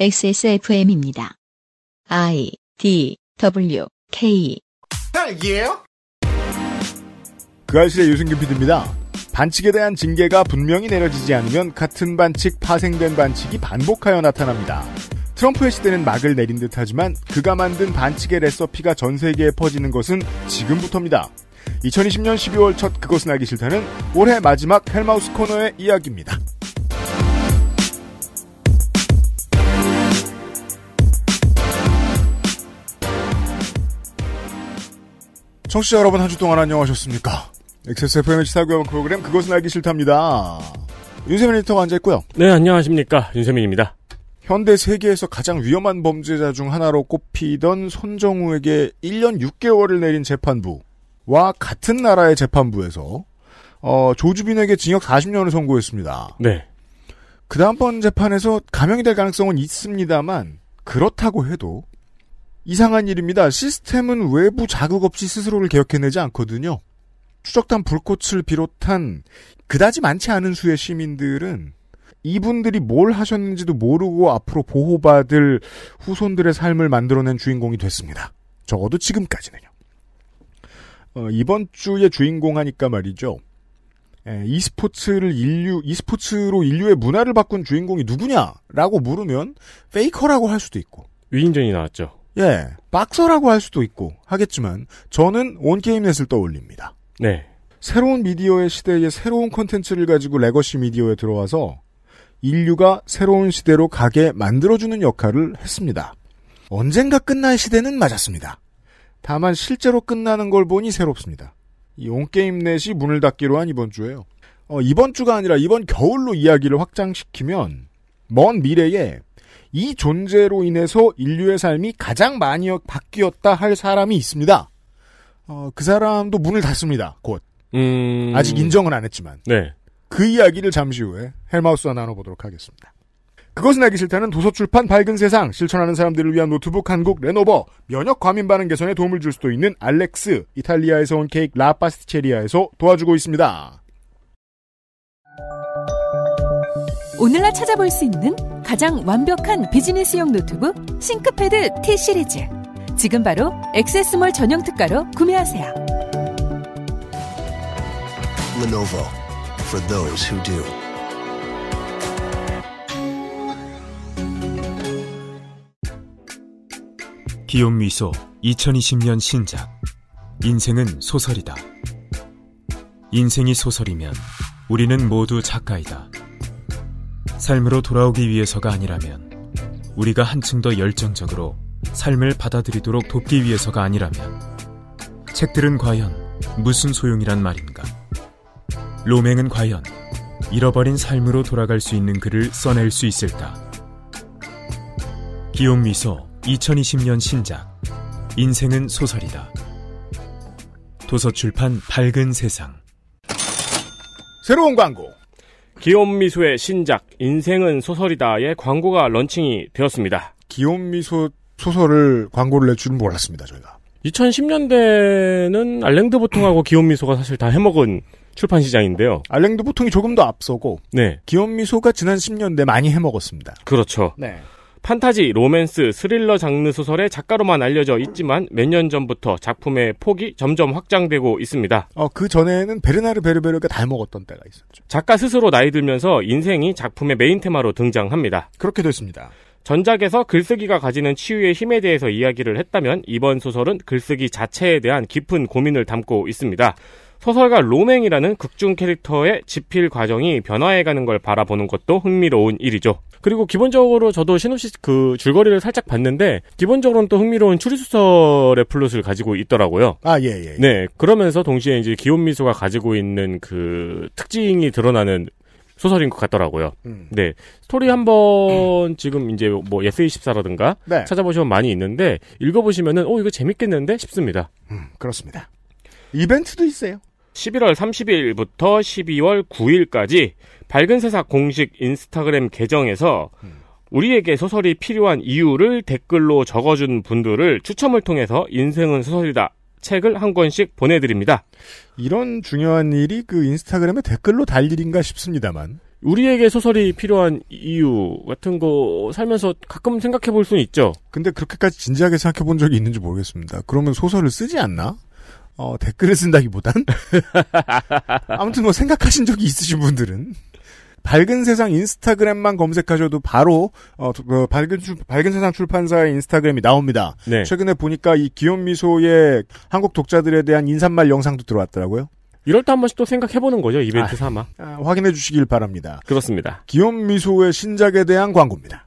XSFM입니다. I D W K 딸기예요? 그 알실의 유승균 PD입니다. 반칙에 대한 징계가 분명히 내려지지 않으면 같은 반칙, 파생된 반칙이 반복하여 나타납니다. 트럼프의 시대는 막을 내린 듯 하지만 그가 만든 반칙의 레서피가 전 세계에 퍼지는 것은 지금부터입니다. 2020년 12월 첫 그것은 알기 싫다는 올해 마지막 헬마우스 코너의 이야기입니다. 청취자 여러분 한 주 동안 안녕하셨습니까? XSFM의 시사교육 프로그램 그것은 알기 싫답니다. 윤세민 리터가 앉아있고요. 네, 안녕하십니까. 윤세민입니다. 현대 세계에서 가장 위험한 범죄자 중 하나로 꼽히던 손정우에게 1년 6개월을 내린 재판부와 같은 나라의 재판부에서 어, 조주빈에게 징역 40년을 선고했습니다. 네. 그 다음번 재판에서 감형이 될 가능성은 있습니다만 그렇다고 해도 이상한 일입니다. 시스템은 외부 자극 없이 스스로를 개혁해내지 않거든요. 추적단 불꽃을 비롯한 그다지 많지 않은 수의 시민들은 이분들이 뭘 하셨는지도 모르고 앞으로 보호받을 후손들의 삶을 만들어낸 주인공이 됐습니다. 적어도 지금까지는요. 어, 이번 주에 주인공 하니까 말이죠. 에, 예, e스포츠를 인류, e스포츠로 인류의 문화를 바꾼 주인공이 누구냐라고 물으면 페이커라고 할 수도 있고. 위인전이 나왔죠. 예, 박서라고 할 수도 있고 하겠지만 저는 온게임넷을 떠올립니다. 네. 새로운 미디어의 시대에 새로운 컨텐츠를 가지고 레거시 미디어에 들어와서 인류가 새로운 시대로 가게 만들어주는 역할을 했습니다. 언젠가 끝날 시대는 맞았습니다. 다만 실제로 끝나는 걸 보니 새롭습니다. 이 온게임넷이 문을 닫기로 한 이번 주에요. 어, 이번 주가 아니라 이번 겨울로 이야기를 확장시키면 먼 미래에 이 존재로 인해서 인류의 삶이 가장 많이 바뀌었다 할 사람이 있습니다. 어, 그 사람도 문을 닫습니다. 곧. 음... 아직 인정은 안 했지만. 네. 그 이야기를 잠시 후에 헬마우스와 나눠보도록 하겠습니다. 그것은 알기 싫다는 도서출판 밝은 세상, 실천하는 사람들을 위한 노트북 한국 레노버, 면역 과민 반응 개선에 도움을 줄 수도 있는 알렉스, 이탈리아에서 온 케이크 라파스티체리아에서 도와주고 있습니다. 오늘날 찾아볼 수 있는 가장 완벽한 비즈니스용 노트북 싱크패드 T 시리즈. 지금 바로 액세스몰 전용 특가로 구매하세요. Lenovo for those who do. 기욤미소 2020년 신작 인생은 소설이다. 인생이 소설이면 우리는 모두 작가이다. 삶으로 돌아오기 위해서가 아니라면 우리가 한층 더 열정적으로 삶을 받아들이도록 돕기 위해서가 아니라면 책들은 과연 무슨 소용이란 말인가? 로맹은 과연 잃어버린 삶으로 돌아갈 수 있는 글을 써낼 수 있을까? 기용미소 2020년 신작 인생은 소설이다. 도서출판 밝은 세상 새로운 광고 기욤미소의 신작 인생은 소설이다의 광고가 런칭이 되었습니다. 기욤미소 소설을 광고를 낼 줄은 몰랐습니다, 저희가. 2010년대는 알랭드 보통하고 기욤미소가 사실 다 해먹은 출판 시장인데요. 알랭드 보통이 조금 더 앞서고 네. 기욤미소가 지난 10년대 많이 해먹었습니다. 그렇죠. 네. 판타지, 로맨스, 스릴러 장르 소설의 작가로만 알려져 있지만 몇 년 전부터 작품의 폭이 점점 확장되고 있습니다. 어, 그 전에는 베르나르 베르베르가 닮아먹었던 때가 있었죠. 작가 스스로 나이 들면서 인생이 작품의 메인 테마로 등장합니다. 그렇게 됐습니다. 전작에서 글쓰기가 가지는 치유의 힘에 대해서 이야기를 했다면 이번 소설은 글쓰기 자체에 대한 깊은 고민을 담고 있습니다. 소설가 로맹이라는 극중 캐릭터의 집필 과정이 변화해가는 걸 바라보는 것도 흥미로운 일이죠. 그리고 기본적으로 저도 신놉시그 줄거리를 살짝 봤는데 기본적으로는 또 흥미로운 추리수설의 플롯을 가지고 있더라고요. 아 예, 예. 예. 네 그러면서 동시에 이제 기온미소가 가지고 있는 그 특징이 드러나는 소설인 것 같더라고요. 음. 네. 스토리 한번 음. 지금 이제 뭐 FA14라든가 네. 찾아보시면 많이 있는데 읽어보시면은 어, 이거 재밌겠는데 싶습니다. 음, 그렇습니다. 이벤트도 있어요. 11월 30일부터 12월 9일까지 밝은 세상 공식 인스타그램 계정에서 우리에게 소설이 필요한 이유를 댓글로 적어준 분들을 추첨을 통해서 인생은 소설이다 책을 한 권씩 보내드립니다. 이런 중요한 일이 그 인스타그램에 댓글로 달 일인가 싶습니다만. 우리에게 소설이 필요한 이유 같은 거 살면서 가끔 생각해 볼 수는 있죠. 근데 그렇게까지 진지하게 생각해 본 적이 있는지 모르겠습니다. 그러면 소설을 쓰지 않나? 어, 댓글을 쓴다기보단? 아무튼 뭐 생각하신 적이 있으신 분들은. 밝은 세상 인스타그램만 검색하셔도 바로 어, 그 밝은, 밝은 세상 출판사의 인스타그램이 나옵니다. 네. 최근에 보니까 이 기욤미소의 한국 독자들에 대한 인사말 영상도 들어왔더라고요. 이럴 때 한 번씩 또 생각해보는 거죠 이벤트 아, 삼아 아, 확인해 주시길 바랍니다. 그렇습니다. 기욤미소의 신작에 대한 광고입니다.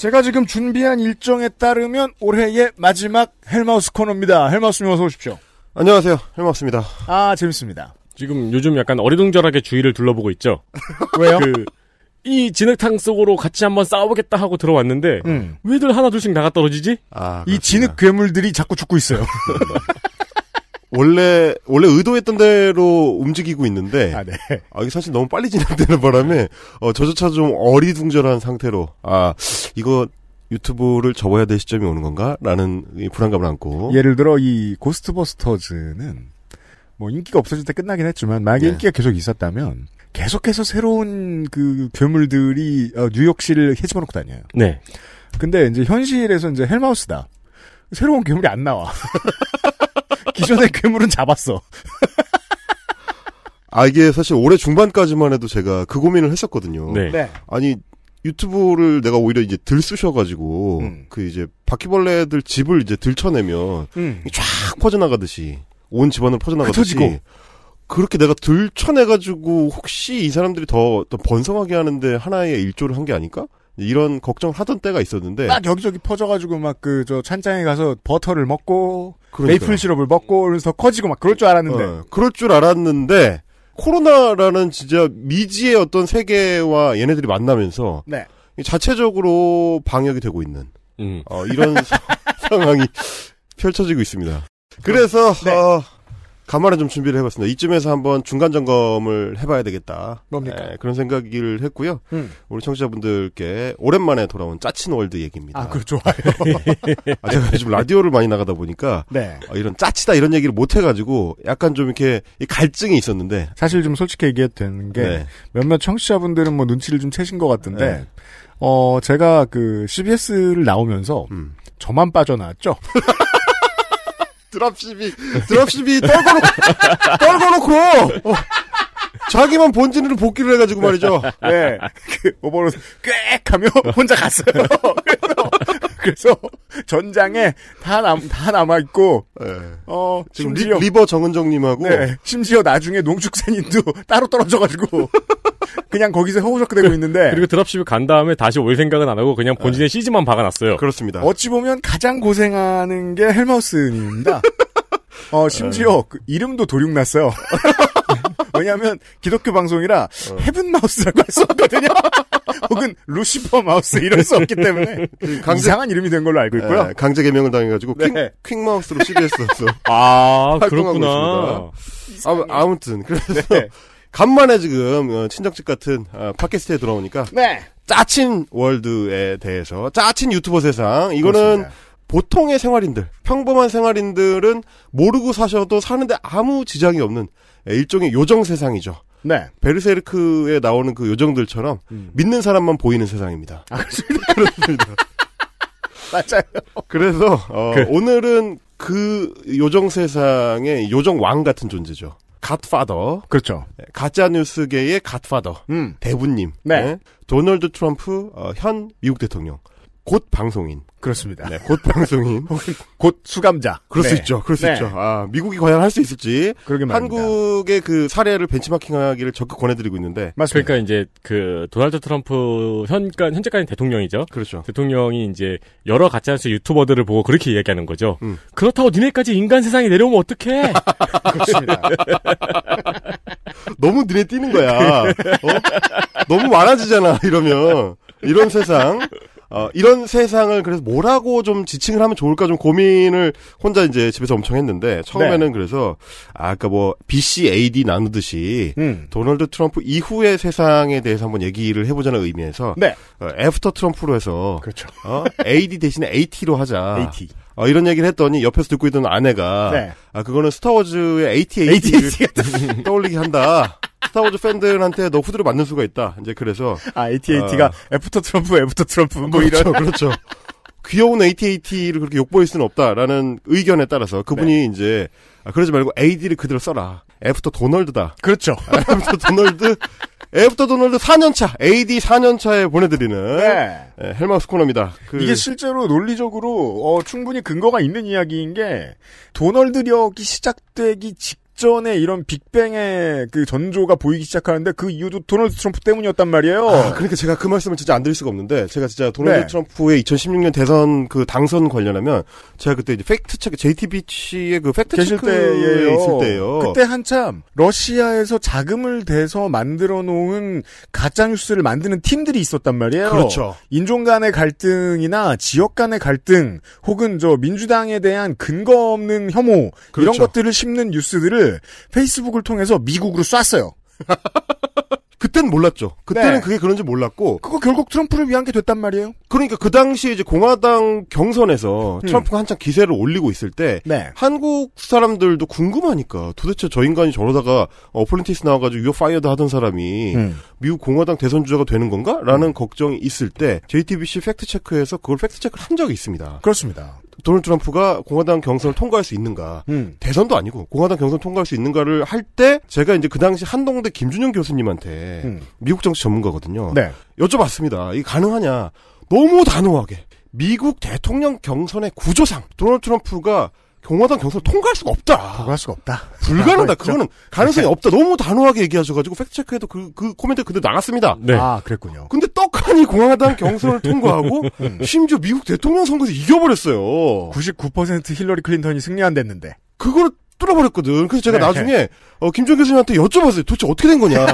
제가 지금 준비한 일정에 따르면 올해의 마지막 헬마우스 코너입니다. 헬마우스님 어서 오십시오. 안녕하세요. 헬마우스입니다. 아, 재밌습니다. 지금 요즘 약간 어리둥절하게 주위를 둘러보고 있죠. 왜요? 그, 이 진흙탕 속으로 같이 한번 싸워보겠다 하고 들어왔는데, 음. 왜들 하나 둘씩 나가 떨어지지? 아, 이 진흙 괴물들이 자꾸 죽고 있어요. 원래 원래 의도했던 대로 움직이고 있는데 아, 네. 아, 이게 사실 너무 빨리 진행되는 바람에 어, 저조차 좀 어리둥절한 상태로 아 이거 유튜브를 접어야 될 시점이 오는 건가라는 불안감을 안고 예를 들어 이 고스트버스터즈는 뭐 인기가 없어질 때 끝나긴 했지만 만약에 네. 인기가 계속 있었다면 계속해서 새로운 그 괴물들이 어, 뉴욕시를 헤집어놓고 다녀요. 네. 근데 이제 현실에서 이제 헬마우스다. 새로운 괴물이 안 나와. 기존의 괴물은 잡았어. 아 이게 사실 올해 중반까지만 해도 제가 그 고민을 했었거든요. 네. 네. 아니 유튜브를 내가 오히려 이제 들 쑤셔가지고 음. 그 이제 바퀴벌레들 집을 이제 들쳐내면 음. 쫙 퍼져나가듯이 온집안을 퍼져나가듯이 흩어지고. 그렇게 내가 들쳐내가지고 혹시 이 사람들이 더, 더 번성하게 하는데 하나의 일조를 한 게 아닐까? 이런 걱정하던 을 때가 있었는데 막 여기저기 퍼져가지고 막 그 저 찬장에 가서 버터를 먹고 그러니까요. 메이플 시럽을 먹고 그래서 커지고 막 그럴 줄 알았는데 어, 그럴 줄 알았는데 코로나라는 진짜 미지의 어떤 세계와 얘네들이 만나면서 네. 자체적으로 방역이 되고 있는 음. 어, 이런 상황이 펼쳐지고 있습니다. 그래서 네. 어, 간만에좀 준비를 해봤습니다. 이쯤에서 한번 중간 점검을 해봐야 되겠다. 뭡니까? 에, 예, 그런 생각을 했고요. 음. 우리 청취자분들께 오랜만에 돌아온 짜친 월드 얘기입니다. 아, 그 좋아요. 아, 제가 요즘 라디오를 많이 나가다 보니까 네. 아, 이런 짜치다 이런 얘기를 못 해가지고 약간 좀 이렇게 갈증이 있었는데 사실 좀 솔직히 얘기해도 되는 게 네. 몇몇 청취자분들은 뭐 눈치를 좀 채신 것 같은데 네. 어 제가 그 CBS를 나오면서 음. 저만 빠져나왔죠. 드랍십이 드랍십이 떨궈놓고 떨궈놓고 어, 자기만 본진으로 복귀를 해가지고 말이죠. 네, 그 오버로드 꽥 하며 혼자 갔어요. 그래 그래서 전장에 다 남 다 남아 있고 네. 예. 어 지금 심지어, 리, 버 정은정님하고 네, 심지어 나중에 농축산인도 따로 떨어져가지고 그냥 거기서 허우적대고 있는데 그리고 드랍십을 간 다음에 다시 올 생각은 안 하고 그냥 본진의 네. CG만 박아놨어요. 그렇습니다. 어찌 보면 가장 고생하는 게헬마우스입니다어 심지어 그 이름도 도륙났어요. 왜냐하면 기독교 방송이라 어. 헤븐 마우스라고 할 수 없거든요. 혹은 루시퍼 마우스 이럴 수 없기 때문에 그 강제, 이상한 이름이 된 걸로 알고 있고요. 네, 강제 개명을 당해가지고 네. 퀵, 마우스로 CBS에서 아 그렇구나. 있다 아, 무튼 그래서 네. 간만에 지금 어, 친정집 같은 아, 팟캐스트에 들어오니까 네. 짜친 월드에 대해서 짜친 유튜버 세상 이거는 그렇습니다. 보통의 생활인들, 평범한 생활인들은 모르고 사셔도 사는데 아무 지장이 없는 일종의 요정 세상이죠. 네. 베르세르크에 나오는 그 요정들처럼 음. 믿는 사람만 보이는 세상입니다. 아, 그렇습니다. 그렇습니다. 맞아요. 그래서 어, 그 오늘은 그 요정 세상의 요정 왕 같은 존재죠. 갓파더. 그렇죠. 네, 가짜뉴스계의 갓파더. 음. 대부님. 네. 네. 도널드 트럼프, 어, 현 미국 대통령. 곧 방송인. 그렇습니다. 네, 곧 방송인. 곧 수감자. 그럴 네. 수 있죠. 그럴 수 네. 있죠. 아, 미국이 과연 할 수 있을지. 그러게 한국의 그 사례를 벤치마킹하기를 적극 권해드리고 있는데. 맞습니다. 그러니까 이제 그 도널드 트럼프 현까 그러니까 현재까지 대통령이죠. 그렇죠. 대통령이 이제 여러 가짜뉴스 유튜버들을 보고 그렇게 이야기하는 거죠. 음. 그렇다고 니네까지 인간 세상에 내려오면 어떡해? 그렇습니다. 너무 눈에 띄는 거야. 어? 너무 많아지잖아 이러면 이런 세상 어, 이런 세상을 그래서 뭐라고 좀 지칭을 하면 좋을까 좀 고민을 혼자 이제 집에서 엄청 했는데 처음에는 네. 그래서 아까 뭐 BCAD 나누듯이 음. 도널드 트럼프 이후의 세상에 대해서 한번 얘기를 해보자는 의미에서 네. 어, 애프터 트럼프로 해서 그렇죠. 어, AD 대신에 AT로 하자. AT. 어, 이런 얘기를 했더니 옆에서 듣고 있던 아내가 네. 아 그거는 스타워즈의 AT-AT를 AT 떠올리게 한다. 스타워즈 팬들한테 너 후드를 만들 수가 있다. 이제 그래서 아 AT-AT가 어... 아. 애프터 트럼프, 애프터 트럼프 뭐 그렇죠, 이런 그렇죠. 귀여운 AT-AT를 그렇게 욕보일 수는 없다라는 의견에 따라서 그분이 네. 이제 아, 그러지 말고 AD를 그대로 써라. 애프터 도널드다. 그렇죠. 애프터 도널드. 애프터 도널드 4년차, AD 4년차에 보내드리는 네. 네, 헬마우스 코너입니다. 그... 이게 실제로 논리적으로 어, 충분히 근거가 있는 이야기인 게 도널드력이 시작되기 직 일전에 이런 빅뱅의 그 전조가 보이기 시작하는데 그 이유도 도널드 트럼프 때문이었단 말이에요. 아, 그러니까 제가 그 말씀을 진짜 안 드릴 수가 없는데 제가 진짜 도널드 네. 트럼프의 2016년 대선 그 당선 관련하면 제가 그때 이제 팩트 체크 JTBC의 그 팩트 체크에 있을 때예요. 그때 한참 러시아에서 자금을 대서 만들어 놓은 가짜 뉴스를 만드는 팀들이 있었단 말이에요. 그렇죠. 인종 간의 갈등이나 지역 간의 갈등 혹은 저 민주당에 대한 근거 없는 혐오 그렇죠. 이런 것들을 심는 뉴스들을 페이스북을 통해서 미국으로 쐈어요. 그때는 몰랐죠. 그때는 네. 그게 그런지 몰랐고. 그거 결국 트럼프를 위한 게 됐단 말이에요. 그러니까 그 당시 이제 공화당 경선에서 음. 트럼프가 한창 기세를 올리고 있을 때 네. 한국 사람들도 궁금하니까 도대체 저 인간이 저러다가 어플린티스 나와가지고 유어 파이어드 하던 사람이 음. 미국 공화당 대선 주자가 되는 건가? 라는 음. 걱정이 있을 때 JTBC 팩트 체크에서 그걸 팩트 체크를 한 적이 있습니다. 그렇습니다. 도널드 트럼프가 공화당 경선을 통과할 수 있는가 음. 대선도 아니고 공화당 경선 통과할 수 있는가를 할 때 제가 이제 그 당시 한동대 김준영 교수님한테 음. 미국 정치 전문가거든요. 네. 여쭤봤습니다. 이 가능하냐? 너무 단호하게 미국 대통령 경선의 구조상 도널드 트럼프가 공화당 경선을 통과할 수가 없다. 통과할 수가 없다. 불가능하다. 그거는 가능성이 없다. 너무 단호하게 얘기하셔가지고 팩트체크해도 그, 그 코멘트 그대로 나갔습니다. 네. 아, 그랬군요. 근데 떡하니 공화당 경선을 통과하고 음. 심지어 미국 대통령 선거에서 이겨버렸어요. 99% 힐러리 클린턴이 승리한댔는데. 그걸 뚫어버렸거든. 그래서 제가 네. 나중에 어, 김종 교수님한테 여쭤봤어요. 도대체 어떻게 된 거냐.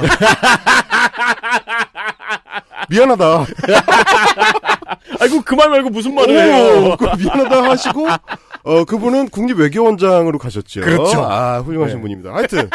미안하다. 아이고 그 말 말고 무슨 말을 해요? 미안하다 하시고 어, 그분은 국립외교원장으로 가셨죠. 그렇죠. 아, 훌륭하신 네. 분입니다. 하여튼.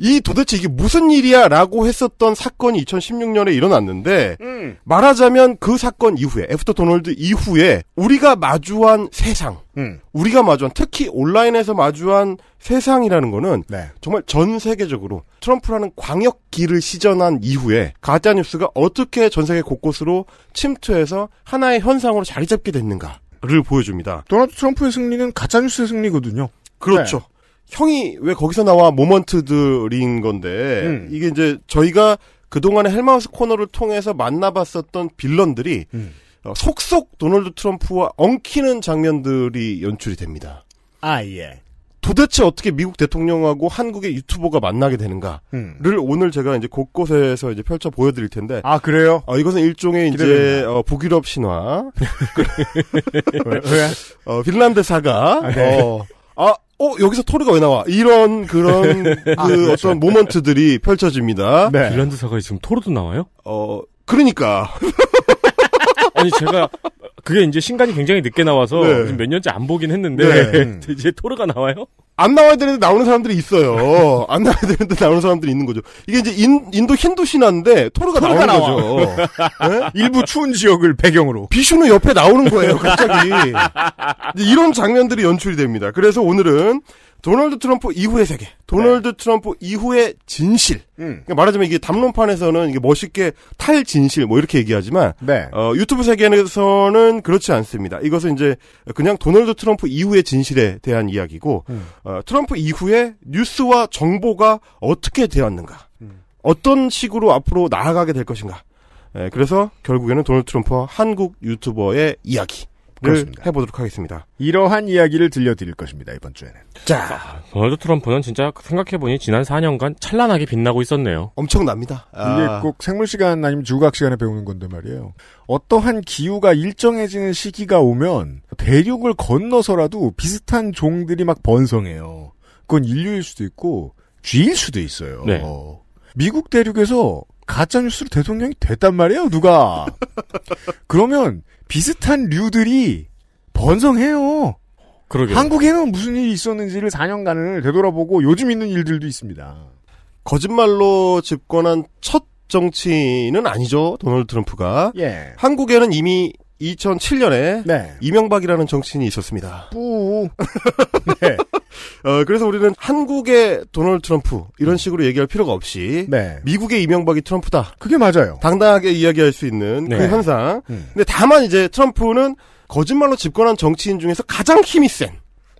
이 도대체 이게 무슨 일이야? 라고 했었던 사건이 2016년에 일어났는데, 음. 말하자면 그 사건 이후에, 애프터 도널드 이후에, 우리가 마주한 세상, 음. 우리가 마주한, 특히 온라인에서 마주한 세상이라는 거는, 네. 정말 전 세계적으로 트럼프라는 광역기를 시전한 이후에, 가짜뉴스가 어떻게 전 세계 곳곳으로 침투해서 하나의 현상으로 자리 잡게 됐는가. 를 보여줍니다. 도널드 트럼프의 승리는 가짜뉴스의 승리거든요. 그렇죠. 네. 형이 왜 거기서 나와 모먼트들인 건데 음. 이게 이제 저희가 그동안의 헬마우스 코너를 통해서 만나봤었던 빌런들이 음. 어, 속속 도널드 트럼프와 엉키는 장면들이 연출이 됩니다. 아 예. 도대체 어떻게 미국 대통령하고 한국의 유튜버가 만나게 되는가를 음. 오늘 제가 이제 곳곳에서 이제 펼쳐 보여드릴 텐데. 아 그래요? 어, 이것은 일종의 기대됩니다. 이제 어, 북유럽 신화. 왜? 어, 핀란드 사가. 아, 네. 어, 아, 어, 여기서 토르가 왜 나와? 이런, 그런, 그, 아, 네, 어떤 그 모먼트들이 펼쳐집니다. 네. 핀란드 사가에 지금 토르도 나와요? 어, 그러니까. 아니 제가 그게 이제 신간이 굉장히 늦게 나와서 네. 몇 년째 안 보긴 했는데 네. 이제 토르가 나와요? 안 나와야 되는데 나오는 사람들이 있어요. 안 나와야 되는데 나오는 사람들이 있는 거죠. 이게 이제 인, 인도 힌두 신화인데 토르가, 토르가 나오는 나와. 거죠. 네? 일부 추운 지역을 배경으로. 비슈는 옆에 나오는 거예요, 갑자기. 이런 장면들이 연출이 됩니다. 그래서 오늘은 도널드 트럼프 이후의 세계, 도널드 네. 트럼프 이후의 진실. 음. 그러니까 말하자면 이게 담론판에서는 이게 멋있게 탈진실 뭐 이렇게 얘기하지만 네. 어, 유튜브 세계에서는 그렇지 않습니다. 이것은 이제 그냥 도널드 트럼프 이후의 진실에 대한 이야기고 음. 어, 트럼프 이후에 뉴스와 정보가 어떻게 되었는가, 음. 어떤 식으로 앞으로 나아가게 될 것인가. 예, 그래서 결국에는 도널드 트럼프와 한국 유튜버의 이야기. 그렇습니다. 해보도록 하겠습니다. 이러한 이야기를 들려드릴 것입니다. 이번 주에는. 자, 아, 도널드 트럼프는 진짜 생각해보니 지난 4년간 찬란하게 빛나고 있었네요. 엄청납니다. 아. 이게 아. 꼭 생물 시간 아니면 주각 시간에 배우는 건데 말이에요. 어떠한 기후가 일정해지는 시기가 오면 대륙을 건너서라도 비슷한 종들이 막 번성해요. 그건 인류일 수도 있고 쥐일 수도 있어요. 네. 미국 대륙에서 가짜 뉴스로 대통령이 됐단 말이에요, 누가. 그러면 비슷한 류들이 번성해요. 그러게. 한국에는 무슨 일이 있었는지를 4년간을 되돌아보고 요즘 있는 일들도 있습니다. 거짓말로 집권한 첫 정치인은 아니죠, 도널드 트럼프가. 예. 한국에는 이미 2007년에 네. 이명박이라는 정치인이 있었습니다. 뿌. 네. 어, 그래서 우리는 한국의 도널드 트럼프 이런 음. 식으로 얘기할 필요가 없이 네. 미국의 이명박이 트럼프다. 그게 맞아요. 당당하게 이야기할 수 있는 그 네. 그 현상. 음. 근데 다만 이제 트럼프는 거짓말로 집권한 정치인 중에서 가장 힘이 센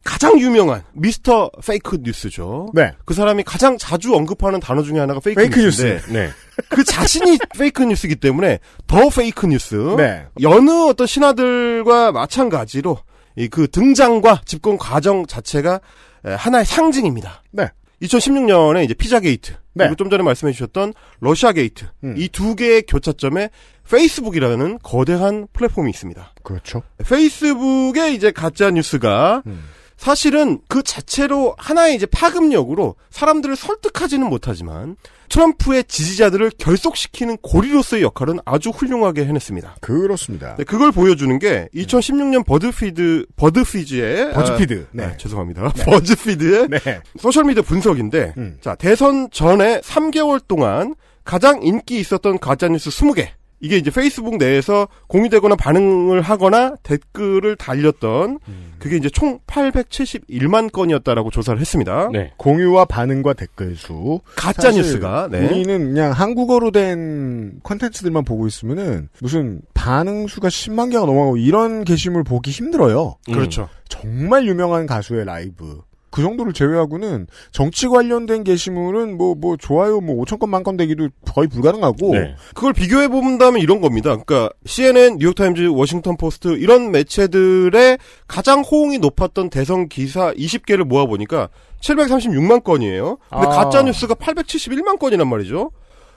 가장 유명한 미스터 페이크 뉴스죠. 네. 그 사람이 가장 자주 언급하는 단어 중에 하나가 페이크, 페이크 뉴스. 네. 그 자신이 페이크 뉴스이기 때문에 더 페이크 뉴스. 네. 여느 어떤 신하들과 마찬가지로 이 그 등장과 집권 과정 자체가 하나의 상징입니다. 네. 2016년에 이제 피자 게이트 네. 그리고 좀 전에 말씀해 주셨던 러시아 게이트 음. 이두 개의 교차점에 페이스북이라는 거대한 플랫폼이 있습니다. 그렇죠. 페이스북에 이제 가짜 뉴스가 음. 사실은 그 자체로 하나의 이제 파급력으로 사람들을 설득하지는 못하지만 트럼프의 지지자들을 결속시키는 고리로서의 역할은 아주 훌륭하게 해냈습니다. 그렇습니다. 네, 그걸 보여주는 게 2016년 버드피드 버드피즈의 버즈피드 아, 네. 아, 죄송합니다. 네. 버즈피드의 네. 소셜 미디어 분석인데 음. 자 대선 전에 3개월 동안 가장 인기 있었던 가짜뉴스 20개 이게 이제 페이스북 내에서 공유되거나 반응을 하거나 댓글을 달렸던 음. 그게 이제 총 871만 건이었다라고 조사를 했습니다. 네. 공유와 반응과 댓글 수 가짜 뉴스가 네. 우리는 그냥 한국어로 된 컨텐츠들만 보고 있으면은 무슨 반응 수가 10만 개가 넘어가고 이런 게시물 보기 힘들어요. 음. 그렇죠. 정말 유명한 가수의 라이브 그 정도를 제외하고는 정치 관련된 게시물은 뭐뭐 뭐 좋아요 뭐 5천 건 만 건 되기도 거의 불가능하고 네. 그걸 비교해 본다면 이런 겁니다. 그러니까 CNN, 뉴욕타임즈, 워싱턴 포스트 이런 매체들의 가장 호응이 높았던 대선 기사 20개를 모아 보니까 736만 건이에요. 근데 아. 가짜 뉴스가 871만 건이란 말이죠.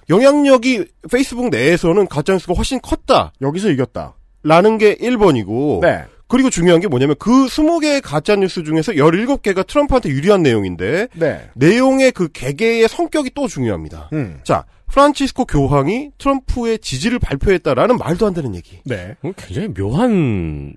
영향력이 페이스북 내에서는 가짜뉴스가 훨씬 컸다. 여기서 이겼다. 라는 게 1번이고 네. 그리고 중요한 게 뭐냐면 그 20개의 가짜 뉴스 중에서 17개가 트럼프한테 유리한 내용인데 네. 내용의 그 개개의 성격이 또 중요합니다. 음. 자, 프란치스코 교황이 트럼프의 지지를 발표했다라는 말도 안 되는 얘기. 네. 어, 굉장히 묘한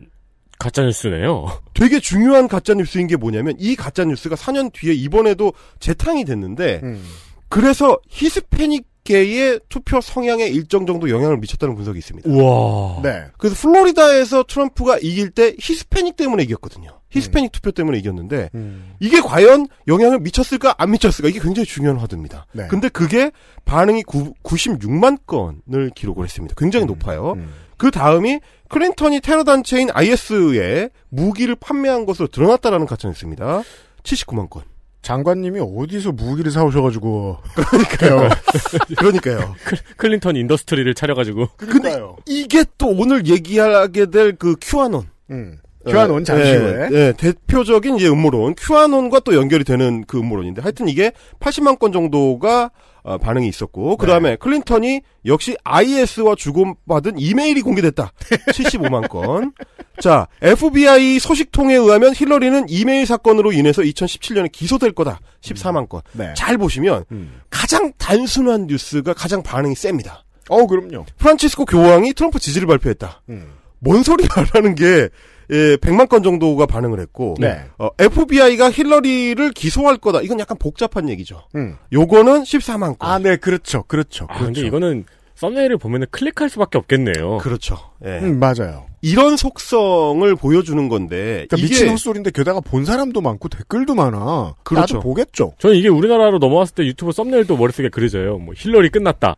가짜뉴스네요. 되게 중요한 가짜뉴스인 게 뭐냐면 이 가짜뉴스가 4년 뒤에 이번에도 재탕이 됐는데 음. 그래서 히스패닉 개의 투표 성향에 일정 정도 영향을 미쳤다는 분석이 있습니다. 우와. 네. 그래서 플로리다에서 트럼프가 이길 때 히스패닉 때문에 이겼거든요. 히스패닉 음. 투표 때문에 이겼는데 음. 이게 과연 영향을 미쳤을까 안 미쳤을까 이게 굉장히 중요한 화두입니다. 네. 근데 그게 반응이 9, 96만 건을 기록을 했습니다. 굉장히 음. 높아요. 음. 그 다음이 클린턴이 테러 단체인 IS에 무기를 판매한 것으로 드러났다라는 가정이 있습니다. 79만 건. 장관님이 어디서 무기를 사오셔가지고 그러니까요. 그러니까요. 클린턴 인더스트리를 차려가지고. 근데 이게 또 오늘 얘기하게 될 그 큐아논. 음. 네. 큐아논 잠시 후에. 네, 네, 대표적인 이제 음모론. 큐아논과 또 연결이 되는 그 음모론인데 하여튼 이게 80만 건 정도가 어, 반응이 있었고 그 다음에 네. 클린턴이 역시 IS와 주고받은 이메일이 공개됐다. 75만 건. 자 FBI 소식통에 의하면 힐러리는 이메일 사건으로 인해서 2017년에 기소될 거다. 14만 건. 네. 잘 보시면 음. 가장 단순한 뉴스가 가장 반응이 셉니다. 어 그럼요. 프란치스코 교황이 트럼프 지지를 발표했다. 음. 뭔 소리야라는 게 예, 100만 건 정도가 반응을 했고 네. 어, FBI가 힐러리를 기소할 거다. 이건 약간 복잡한 얘기죠. 음. 요거는 14만 건. 아, 네, 그렇죠. 그렇죠. 그런데 아, 그렇죠. 이거는 썸네일을 보면 은 클릭할 수밖에 없겠네요. 그렇죠. 예. 음, 맞아요. 이런 속성을 보여주는 건데 그러니까 이게... 미친 헛소리인데 게다가 본 사람도 많고 댓글도 많아. 그렇죠. 나도 보겠죠. 저는 이게 우리나라로 넘어왔을 때 유튜브 썸네일도 머릿속에 그려져요. 뭐 힐러리 끝났다.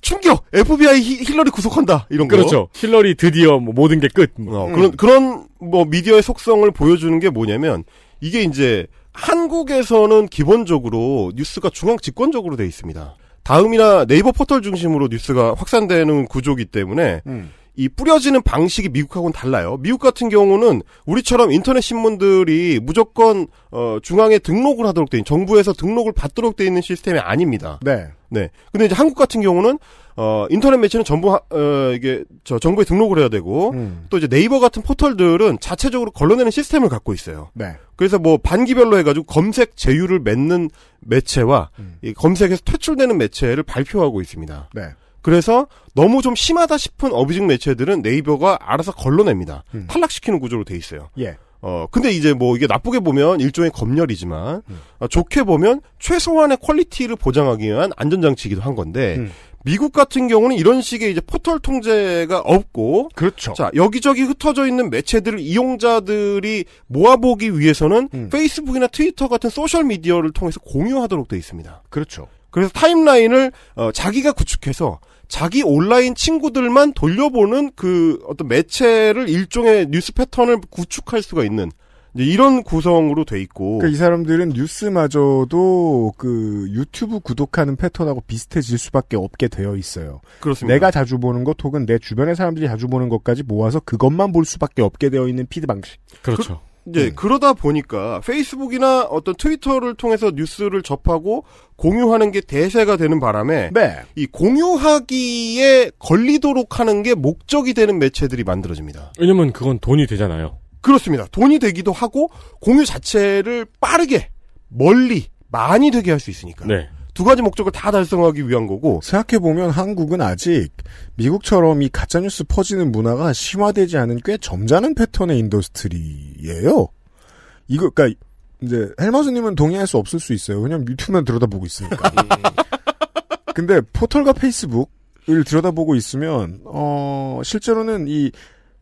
충격. FBI 히, 힐러리 구속한다. 이런 그렇죠. 거. 그렇죠. 힐러리 드디어 뭐 모든 게 끝. 뭐. 어, 그런 음. 그런 뭐 미디어의 속성을 보여주는 게 뭐냐면 이게 이제 한국에서는 기본적으로 뉴스가 중앙 집권적으로 돼 있습니다. 다음이나 네이버 포털 중심으로 뉴스가 확산되는 구조기 때문에 음. 이 뿌려지는 방식이 미국하고는 달라요. 미국 같은 경우는 우리처럼 인터넷 신문들이 무조건 어, 중앙에 등록을 하도록 돼 있는 정부에서 등록을 받도록 돼 있는 시스템이 아닙니다. 네. 네. 근데 이제 한국 같은 경우는 어, 인터넷 매체는 전부, 하, 어, 이게, 저, 정부에 등록을 해야 되고, 음. 또 이제 네이버 같은 포털들은 자체적으로 걸러내는 시스템을 갖고 있어요. 네. 그래서 뭐 반기별로 해가지고 검색 제휴를 맺는 매체와 음. 이 검색에서 퇴출되는 매체를 발표하고 있습니다. 네. 그래서 너무 좀 심하다 싶은 어뷰징 매체들은 네이버가 알아서 걸러냅니다. 음. 탈락시키는 구조로 돼 있어요. 예. 어, 근데 이제 뭐 이게 나쁘게 보면 일종의 검열이지만, 음. 어, 좋게 보면 최소한의 퀄리티를 보장하기 위한 안전장치이기도 한 건데, 음. 미국 같은 경우는 이런 식의 이제 포털 통제가 없고 그렇죠. 자 여기저기 흩어져 있는 매체들을 이용자들이 모아보기 위해서는 음. 페이스북이나 트위터 같은 소셜 미디어를 통해서 공유하도록 돼 있습니다. 그렇죠. 그래서 타임라인을 어, 자기가 구축해서 자기 온라인 친구들만 돌려보는 그 어떤 매체를 일종의 뉴스 패턴을 구축할 수가 있는 이런 구성으로 돼 있고. 그러니까 이 사람들은 뉴스마저도 그 유튜브 구독하는 패턴하고 비슷해질 수밖에 없게 되어 있어요. 그렇습니다. 내가 자주 보는 것 혹은 내 주변의 사람들이 자주 보는 것까지 모아서 그것만 볼 수밖에 없게 되어 있는 피드 방식. 그렇죠. 그, 네, 음. 그러다 보니까 페이스북이나 어떤 트위터를 통해서 뉴스를 접하고 공유하는 게 대세가 되는 바람에 네. 이 공유하기에 걸리도록 하는 게 목적이 되는 매체들이 만들어집니다. 왜냐면 그건 돈이 되잖아요. 그렇습니다. 돈이 되기도 하고 공유 자체를 빠르게 멀리 많이 되게 할 수 있으니까. 네. 두 가지 목적을 다 달성하기 위한 거고 생각해보면 한국은 아직 미국처럼 이 가짜뉴스 퍼지는 문화가 심화되지 않은 꽤 점잖은 패턴의 인더스트리예요. 이거 그러니까 이제 헬마수님은 동의할 수 없을 수 있어요. 왜냐면 유튜브만 들여다보고 있으니까. 예. 근데 포털과 페이스북을 들여다보고 있으면 어 실제로는 이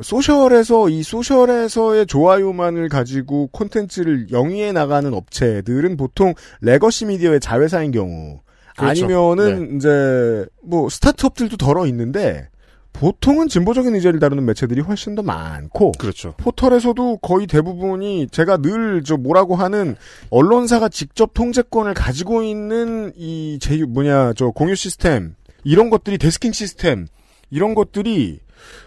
소셜에서 이 소셜에서의 좋아요만을 가지고 콘텐츠를 영위해 나가는 업체들은 보통 레거시 미디어의 자회사인 경우 그렇죠. 아니면은 네. 이제 뭐 스타트업들도 덜어 있는데 보통은 진보적인 의제를 다루는 매체들이 훨씬 더 많고 그렇죠. 포털에서도 거의 대부분이 제가 늘 저 뭐라고 하는 언론사가 직접 통제권을 가지고 있는 이제 뭐냐 저 공유 시스템 이런 것들이 데스킹 시스템 이런 것들이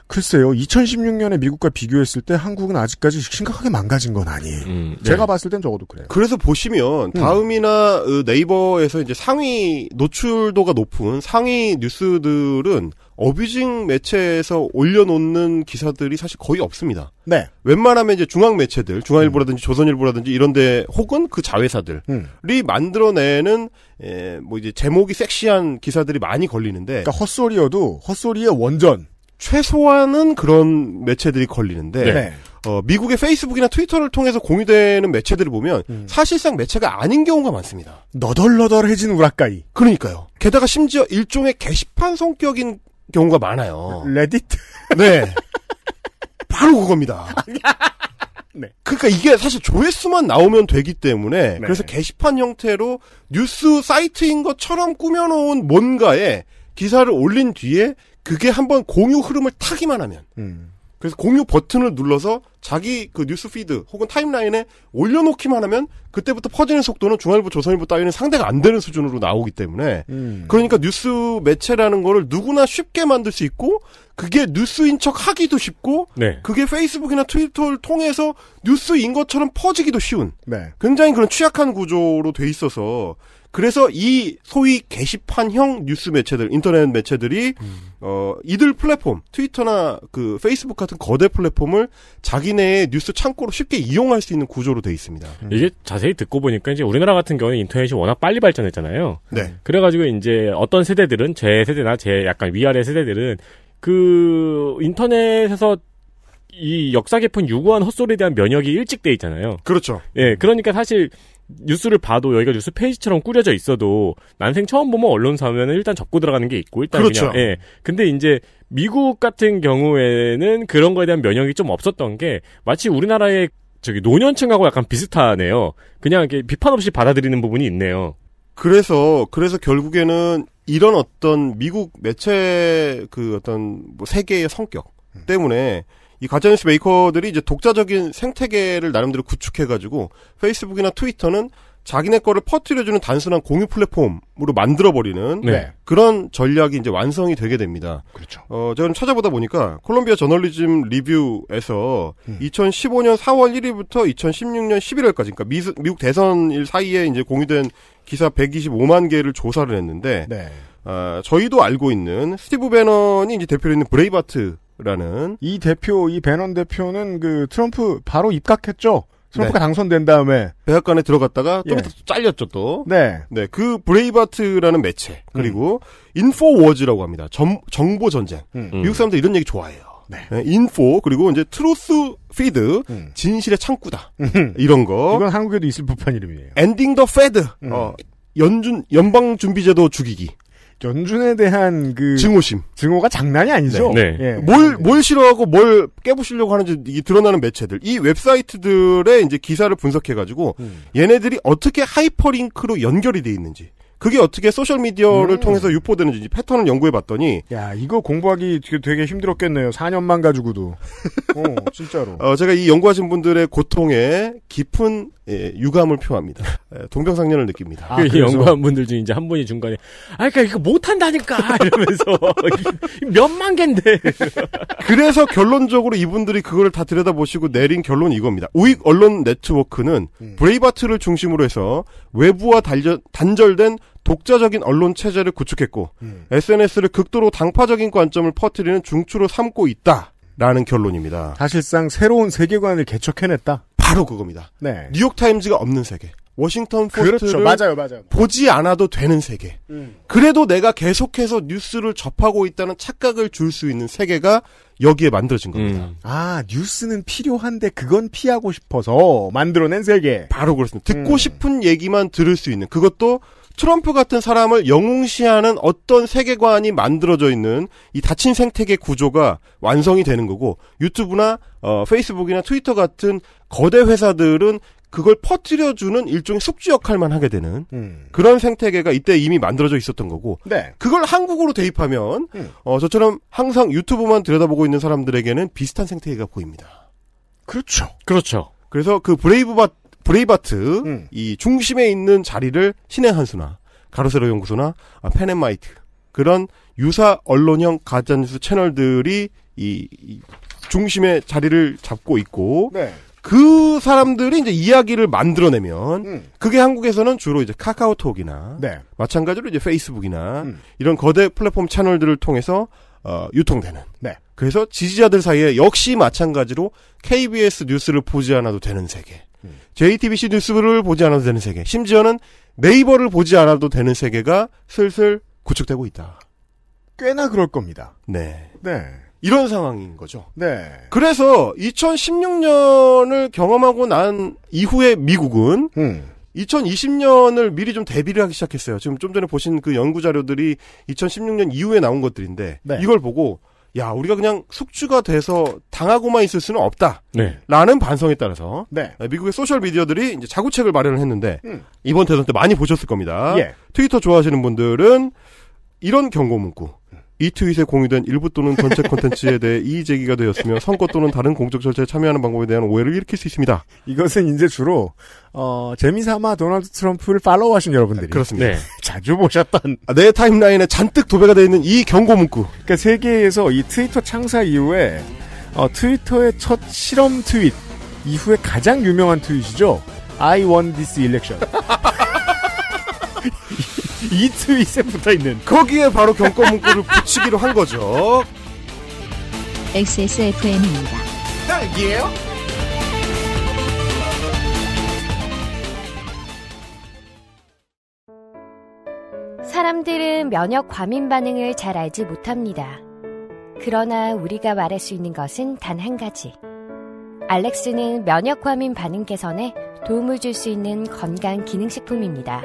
글쎄요, 2016년에 미국과 비교했을 때 한국은 아직까지 심각하게 망가진 건 아니에요. 음, 네. 제가 봤을 땐 적어도 그래요. 그래서 보시면 음. 다음이나 어, 네이버에서 이제 상위 노출도가 높은 상위 뉴스들은 어뷰징 매체에서 올려놓는 기사들이 사실 거의 없습니다. 네. 웬만하면 이제 중앙 매체들, 중앙일보라든지 음. 조선일보라든지 이런데 혹은 그 자회사들이 음. 만들어내는 에, 예, 뭐 이제 제목이 섹시한 기사들이 많이 걸리는데. 그러니까 헛소리여도 헛소리의 원전. 최소한은 그런 매체들이 걸리는데 네. 어, 미국의 페이스북이나 트위터를 통해서 공유되는 매체들을 보면 음. 사실상 매체가 아닌 경우가 많습니다. 너덜너덜해진 우라카이. 그러니까요. 게다가 심지어 일종의 게시판 성격인 경우가 많아요. 레딧? 네. 바로 그겁니다. 네. 그러니까 이게 사실 조회수만 나오면 되기 때문에 네. 그래서 게시판 형태로 뉴스 사이트인 것처럼 꾸며놓은 뭔가에 기사를 올린 뒤에 그게 한번 공유 흐름을 타기만 하면 음. 그래서 공유 버튼을 눌러서 자기 그 뉴스 피드 혹은 타임라인에 올려놓기만 하면 그때부터 퍼지는 속도는 중앙일보, 조선일보 따위는 상대가 안 되는 수준으로 나오기 때문에 음. 그러니까 뉴스 매체라는 거를 누구나 쉽게 만들 수 있고 그게 뉴스인 척 하기도 쉽고 네. 그게 페이스북이나 트위터를 통해서 뉴스인 것처럼 퍼지기도 쉬운 네. 굉장히 그런 취약한 구조로 돼 있어서 그래서 이 소위 게시판형 뉴스 매체들, 인터넷 매체들이 음. 어 이들 플랫폼, 트위터나 그 페이스북 같은 거대 플랫폼을 자기네의 뉴스 창고로 쉽게 이용할 수 있는 구조로 돼 있습니다. 음. 이게 자세히 듣고 보니까 이제 우리나라 같은 경우는 인터넷이 워낙 빨리 발전했잖아요. 네. 그래가지고 이제 어떤 세대들은 제 세대나 제 약간 위아래 세대들은 그 인터넷에서 이 역사 개편 유구한 헛소리에 대한 면역이 일찍 돼 있잖아요. 그렇죠. 예, 그러니까 사실 뉴스를 봐도 여기가 뉴스 페이지처럼 꾸려져 있어도 난생 처음 보면 언론사 하면 일단 접고 들어가는 게 있고 일단 그렇죠. 그냥 예. 근데 이제 미국 같은 경우에는 그런 거에 대한 면역이 좀 없었던 게 마치 우리나라의 저기 노년층하고 약간 비슷하네요. 그냥 이렇게 비판 없이 받아들이는 부분이 있네요. 그래서 그래서 결국에는 이런 어떤 미국 매체 그 어떤 뭐 세계의 성격 음. 때문에 이 가짜뉴스 메이커들이 이제 독자적인 생태계를 나름대로 구축해가지고 페이스북이나 트위터는 자기네 거를 퍼뜨려주는 단순한 공유 플랫폼으로 만들어버리는 네. 그런 전략이 이제 완성이 되게 됩니다. 그렇죠. 어, 저는 찾아보다 보니까 콜롬비아 저널리즘 리뷰에서 음. 2015년 4월 1일부터 2016년 11월까지, 그러니까 미, 미국 대선일 사이에 이제 공유된 기사 125만 개를 조사를 했는데, 네. 어, 저희도 알고 있는 스티브 베너니 이제 대표로 있는 브레이바트 라는 이 대표 이배넌 대표는 그 트럼프 바로 입각했죠. 트럼프가 네. 당선된 다음에 백악관에 들어갔다가 좀 예. 잘렸죠 또. 네. 네. 그 브레이바트라는 매체 그리고 음. 인포워즈라고 합니다. 점, 정보 전쟁. 음. 미국 음. 사람들 이런 얘기 좋아해요. 네. 네. 인포 그리고 이제 트루스 피드 음. 진실의 창구다 음. 이런 거. 이건 한국에도 있을 법한 이름이에요. 엔딩 더 페드. 어, 연준 연방 준비제도 죽이기. 연준에 대한 그 증오심, 증오가 장난이 아니죠. 네. 네. 예. 뭘, 뭘 싫어하고 뭘 깨부시려고 하는지 드러나는 매체들, 이 웹사이트들의 이제 기사를 분석해가지고 음. 얘네들이 어떻게 하이퍼링크로 연결이 돼 있는지. 그게 어떻게 소셜 미디어를 음. 통해서 유포되는지 패턴을 연구해 봤더니 야 이거 공부하기 되게 힘들었겠네요. 4년만 가지고도. 어 진짜로. 어 제가 이 연구하신 분들의 고통에 깊은 예, 유감을 표합니다. 예, 동병상련을 느낍니다. 아, 그 연구한분들 중에 이제 한 분이 중간에 아 그러니까 이거 못한다니까 이러면서 몇만 개인데 그래서 결론적으로 이분들이 그걸다 들여다보시고 내린 결론이 이겁니다. 우익 언론 네트워크는 음. 브레이바트를 중심으로 해서 외부와 단절, 단절된 독자적인 언론 체제를 구축했고 음. SNS를 극도로 당파적인 관점을 퍼뜨리는 중추로 삼고 있다. 라는 결론입니다. 사실상 새로운 세계관을 개척해냈다. 바로 그겁니다. 네. 뉴욕 타임즈가 없는 세계. 워싱턴 포스트를 그렇죠. 맞아요, 맞아요. 보지 않아도 되는 세계. 음. 그래도 내가 계속해서 뉴스를 접하고 있다는 착각을 줄 수 있는 세계가 여기에 만들어진 겁니다. 음. 아, 뉴스는 필요한데 그건 피하고 싶어서 만들어낸 세계. 바로 그렇습니다. 듣고 음. 싶은 얘기만 들을 수 있는 그것도 트럼프 같은 사람을 영웅시하는 어떤 세계관이 만들어져 있는 이 닫힌 생태계 구조가 완성이 되는 거고 유튜브나 어, 페이스북이나 트위터 같은 거대 회사들은 그걸 퍼뜨려주는 일종의 숙주 역할만 하게 되는 음. 그런 생태계가 이때 이미 만들어져 있었던 거고 네. 그걸 한국으로 대입하면 음. 어, 저처럼 항상 유튜브만 들여다보고 있는 사람들에게는 비슷한 생태계가 보입니다. 그렇죠. 그렇죠. 그래서 그 브레이브바, 브레이바트 음. 이 중심에 있는 자리를 신의 한수나 가로세로 연구소나 아, 펜앤마이트 그런 유사 언론형 가짜뉴스 채널들이 이, 이 중심의 자리를 잡고 있고 네. 그 사람들이 이제 이야기를 만들어내면 음. 그게 한국에서는 주로 이제 카카오톡이나 네. 마찬가지로 이제 페이스북이나 음. 이런 거대 플랫폼 채널들을 통해서 어, 유통되는. 네. 그래서 지지자들 사이에 역시 마찬가지로 KBS 뉴스를 보지 않아도 되는 세계, 음. JTBC 뉴스를 보지 않아도 되는 세계, 심지어는 네이버를 보지 않아도 되는 세계가 슬슬 구축되고 있다. 꽤나 그럴 겁니다. 네. 네. 이런 상황인 거죠. 네. 그래서 2016년을 경험하고 난 이후에 미국은 음. 2020년을 미리 좀 대비를 하기 시작했어요. 지금 좀 전에 보신 그 연구 자료들이 2016년 이후에 나온 것들인데 네. 이걸 보고 야 우리가 그냥 숙주가 돼서 당하고만 있을 수는 없다. 네. 라는 반성에 따라서 네. 아, 미국의 소셜 미디어들이 이제 자구책을 마련을 했는데 음. 이번 대선 때 많이 보셨을 겁니다. 예. 트위터 좋아하시는 분들은 이런 경고 문구. 이 트윗에 공유된 일부 또는 전체 컨텐츠에 대해 이의 제기가 되었으며 선거 또는 다른 공적 절차에 참여하는 방법에 대한 오해를 일으킬 수 있습니다. 이것은 이제 주로 어, 재미삼아 도널드 트럼프를 팔로우하신 여러분들이 그렇습니다. 네. 자주 보셨던 아, 내 타임라인에 잔뜩 도배가 되어 있는 이 경고 문구. 그러니까 세계에서 이 트위터 창사 이후에 어, 트위터의 첫 실험 트윗 이후에 가장 유명한 트윗이죠. I won this election. 이 트윗에 붙어 있는 거기에 바로 경고 문구를 붙이기로 한 거죠. XSFM입니다. 딱이에요? 예? 사람들은 면역 과민 반응을 잘 알지 못합니다. 그러나 우리가 말할 수 있는 것은 단 한 가지. 알렉스는 면역 과민 반응 개선에 도움을 줄 수 있는 건강 기능식품입니다.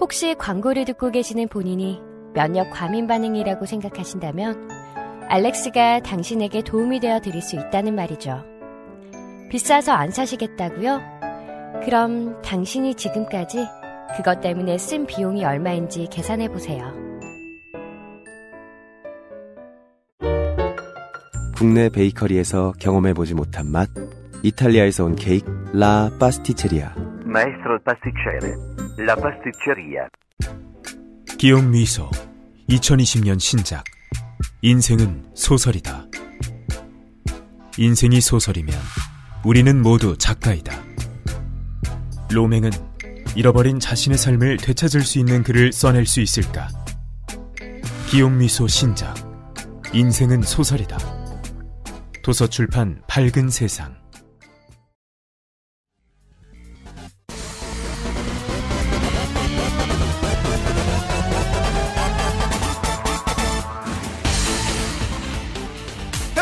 혹시 광고를 듣고 계시는 본인이 면역 과민 반응이라고 생각하신다면 알렉스가 당신에게 도움이 되어 드릴 수 있다는 말이죠. 비싸서 안 사시겠다고요? 그럼 당신이 지금까지 그것 때문에 쓴 비용이 얼마인지 계산해 보세요. 국내 베이커리에서 경험해 보지 못한 맛 이탈리아에서 온 케이크 라 파스티체리아 Maestro pasticcere. La pasticceria. 기억미소 2020년 신작 인생은 소설이다. 인생이 소설이면 우리는 모두 작가이다. 로맹은 잃어버린 자신의 삶을 되찾을 수 있는 글을 써낼 수 있을까? 기억미소 신작 인생은 소설이다. 도서출판 밝은 세상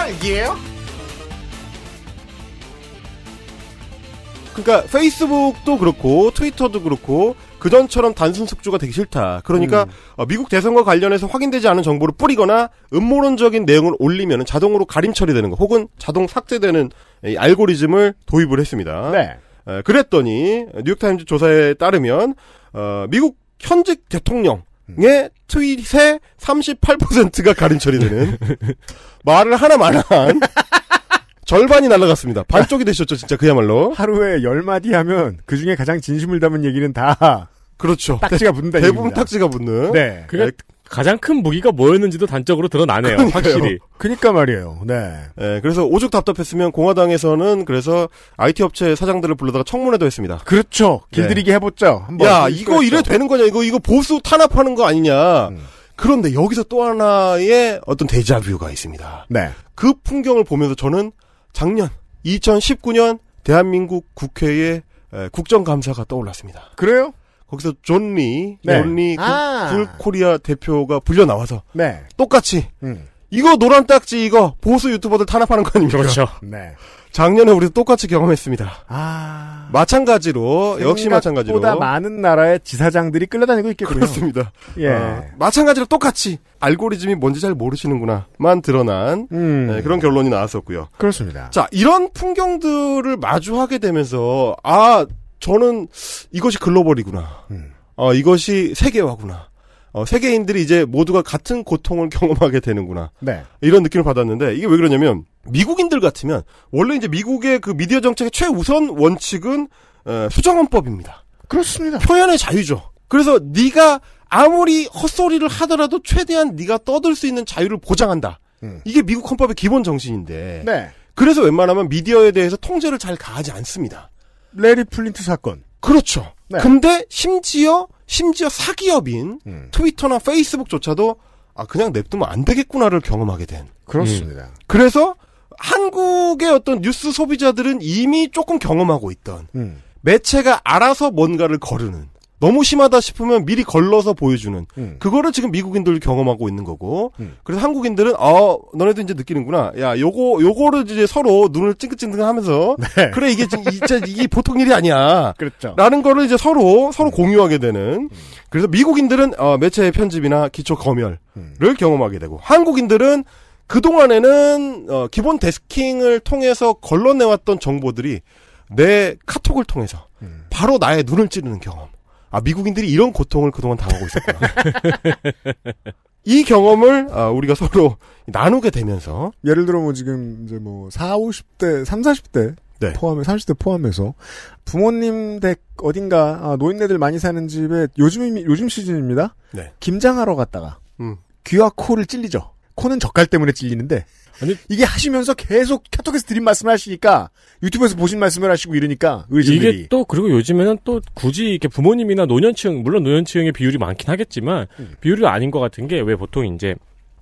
딸기예요? 그러니까 페이스북도 그렇고 트위터도 그렇고 그전처럼 단순 숙주가 되기 싫다. 그러니까 음. 어, 미국 대선과 관련해서 확인되지 않은 정보를 뿌리거나 음모론적인 내용을 올리면 자동으로 가림 처리되는 거 혹은 자동 삭제되는 알고리즘을 도입을 했습니다. 네. 그랬더니 뉴욕타임즈 조사에 따르면 어, 미국 현직 대통령 의 예, 트윗의 38%가 가림철이 되는 말을 하나만 한 절반이 날라갔습니다. 반쪽이 되셨죠, 진짜 그야말로. 하루에 열 마디 하면 그 중에 가장 진심을 담은 얘기는 다 그렇죠. 딱지가 붙는다. 대부분 얘기입니다. 딱지가 붙는. 네. 그게 아, 가장 큰 무기가 뭐였는지도 단적으로 드러나네요. 그러니까요. 확실히. 그니까 말이에요. 네. 네. 그래서 오죽 답답했으면 공화당에서는 그래서 IT 업체 사장들을 불러다가 청문회도 했습니다. 그렇죠. 길들이기 네. 해보죠. 한번. 야 이거 이래 되는 거냐? 이거 이거 보수 탄압하는 거 아니냐? 음. 그런데 여기서 또 하나의 어떤 데자뷰가 있습니다. 네. 그 풍경을 보면서 저는 작년 2019년 대한민국 국회의 국정감사가 떠올랐습니다. 그래요? 거기서 존리, 네. 존리 그 아~ 불코리아 대표가 불려 나와서 네. 똑같이 음. 이거 노란 딱지 이거 보수 유튜버들 탄압하는 거 아닙니까? 그렇죠. 네. 작년에 우리도 똑같이 경험했습니다. 아. 마찬가지로 역시 마찬가지로 보다 많은 나라의 지사장들이 끌려다니고 있겠군요. 그렇습니다. 예. 어, 마찬가지로 똑같이 알고리즘이 뭔지 잘 모르시는구나만 드러난 음. 네, 그런 결론이 나왔었고요. 그렇습니다. 자, 이런 풍경들을 마주하게 되면서 아, 저는 이것이 글로벌이구나. 음. 어, 이것이 세계화구나. 어, 세계인들이 이제 모두가 같은 고통을 경험하게 되는구나. 네. 이런 느낌을 받았는데 이게 왜 그러냐면 미국인들 같으면 원래 이제 미국의 그 미디어 정책의 최우선 원칙은 에, 어, 수정헌법입니다. 그렇습니다. 표현의 자유죠. 그래서 네가 아무리 헛소리를 하더라도 최대한 네가 떠들 수 있는 자유를 보장한다. 음. 이게 미국 헌법의 기본 정신인데. 네. 그래서 웬만하면 미디어에 대해서 통제를 잘 가하지 않습니다. 레리 플린트 사건. 그렇죠. 네. 근데 심지어 심지어 사기업인 음. 트위터나 페이스북조차도 아 그냥 냅두면 안 되겠구나를 경험하게 된. 그렇습니다. 음. 그래서 한국의 어떤 뉴스 소비자들은 이미 조금 경험하고 있던 음. 매체가 알아서 뭔가를 거르는 너무 심하다 싶으면 미리 걸러서 보여주는 음. 그거를 지금 미국인들 경험하고 있는 거고 음. 그래서 한국인들은 어 너네도 이제 느끼는구나 야 요거 요거를 이제 서로 눈을 찡긋찡긋하면서 네. 그래 이게 진짜 이게 보통 일이 아니야 그렇죠. 라는 거를 이제 서로 서로 음. 공유하게 되는 음. 그래서 미국인들은 어, 매체의 편집이나 기초 검열을 음. 경험하게 되고 한국인들은 그 동안에는 어, 기본 데스킹을 통해서 걸러내왔던 정보들이 내 카톡을 통해서 음. 바로 나의 눈을 찌르는 경험. 아 미국인들이 이런 고통을 그동안 당하고 있었구나. 이 경험을 아, 우리가 서로 나누게 되면서 예를 들어 뭐 지금 이제 뭐 4, 50대, 3, 40대 네. 포함해 30대 포함해서 부모님 댁 어딘가 아, 노인네들 많이 사는 집에 요즘 요즘 시즌입니다. 네. 김장하러 갔다가 음. 귀와 코를 찔리죠. 코는 젓갈 때문에 찔리는데 아니 이게 하시면서 계속 카톡에서 드린 말씀을 하시니까 유튜브에서 보신 말씀을 하시고 이러니까 의지들이. 이게 또 그리고 요즘에는 또 굳이 이렇게 부모님이나 노년층 물론 노년층의 비율이 많긴 하겠지만 음. 비율이 아닌 것 같은 게 왜 보통 이제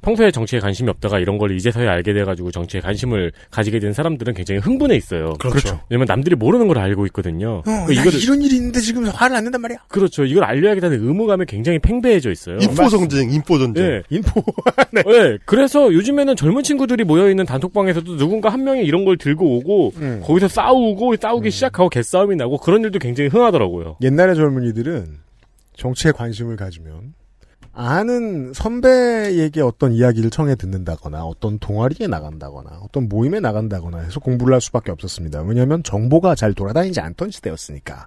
평소에 정치에 관심이 없다가 이런 걸 이제서야 알게 돼가지고 정치에 관심을 가지게 된 사람들은 굉장히 흥분해 있어요. 그렇죠. 그렇죠. 왜냐면 남들이 모르는 걸 알고 있거든요. 어, 그러니까 이거 이런 일이 있는데 지금 화를 안 낸단 말이야. 그렇죠. 이걸 알려야겠다는 의무감에 굉장히 팽배해져 있어요. 인포성쟁, 인포전쟁. 예. 네. 인포. 네. 네. 그래서 요즘에는 젊은 친구들이 모여있는 단톡방에서도 누군가 한 명이 이런 걸 들고 오고 음. 거기서 싸우고 싸우기 음. 시작하고 개싸움이 나고 그런 일도 굉장히 흥하더라고요. 옛날에 젊은이들은 정치에 관심을 가지면 아는 선배에게 어떤 이야기를 청해 듣는다거나 어떤 동아리에 나간다거나 어떤 모임에 나간다거나 해서 공부를 할 수밖에 없었습니다. 왜냐하면 정보가 잘 돌아다니지 않던 시대였으니까.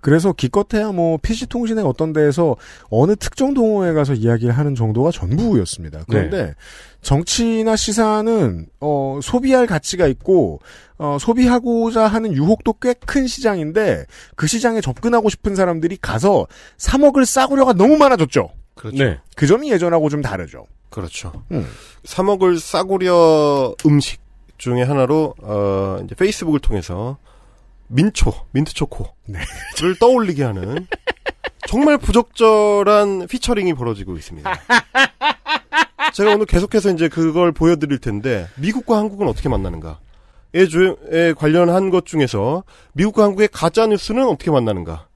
그래서 기껏해야 뭐 PC통신의 어떤 데에서 어느 특정 동호회 에 가서 이야기를 하는 정도가 전부였습니다. 네. 그런데 네. 정치나 시사는 어, 소비할 가치가 있고 어, 소비하고자 하는 유혹도 꽤 큰 시장인데 그 시장에 접근하고 싶은 사람들이 가서 사 먹을 싸구려가 너무 많아졌죠. 그렇죠. 네. 그 점이 예전하고 좀 다르죠. 그렇죠. 음. 사 먹을 싸구려 음식 중에 하나로 어, 이제 페이스북을 통해서 민초, 민트 초코를 네. 떠올리게 하는 정말 부적절한 피처링이 벌어지고 있습니다. 제가 오늘 계속해서 이제 그걸 보여드릴 텐데 미국과 한국은 어떻게 만나는가? 에 관련한 것 중에서 미국과 한국의 가짜 뉴스는 어떻게 만나는가?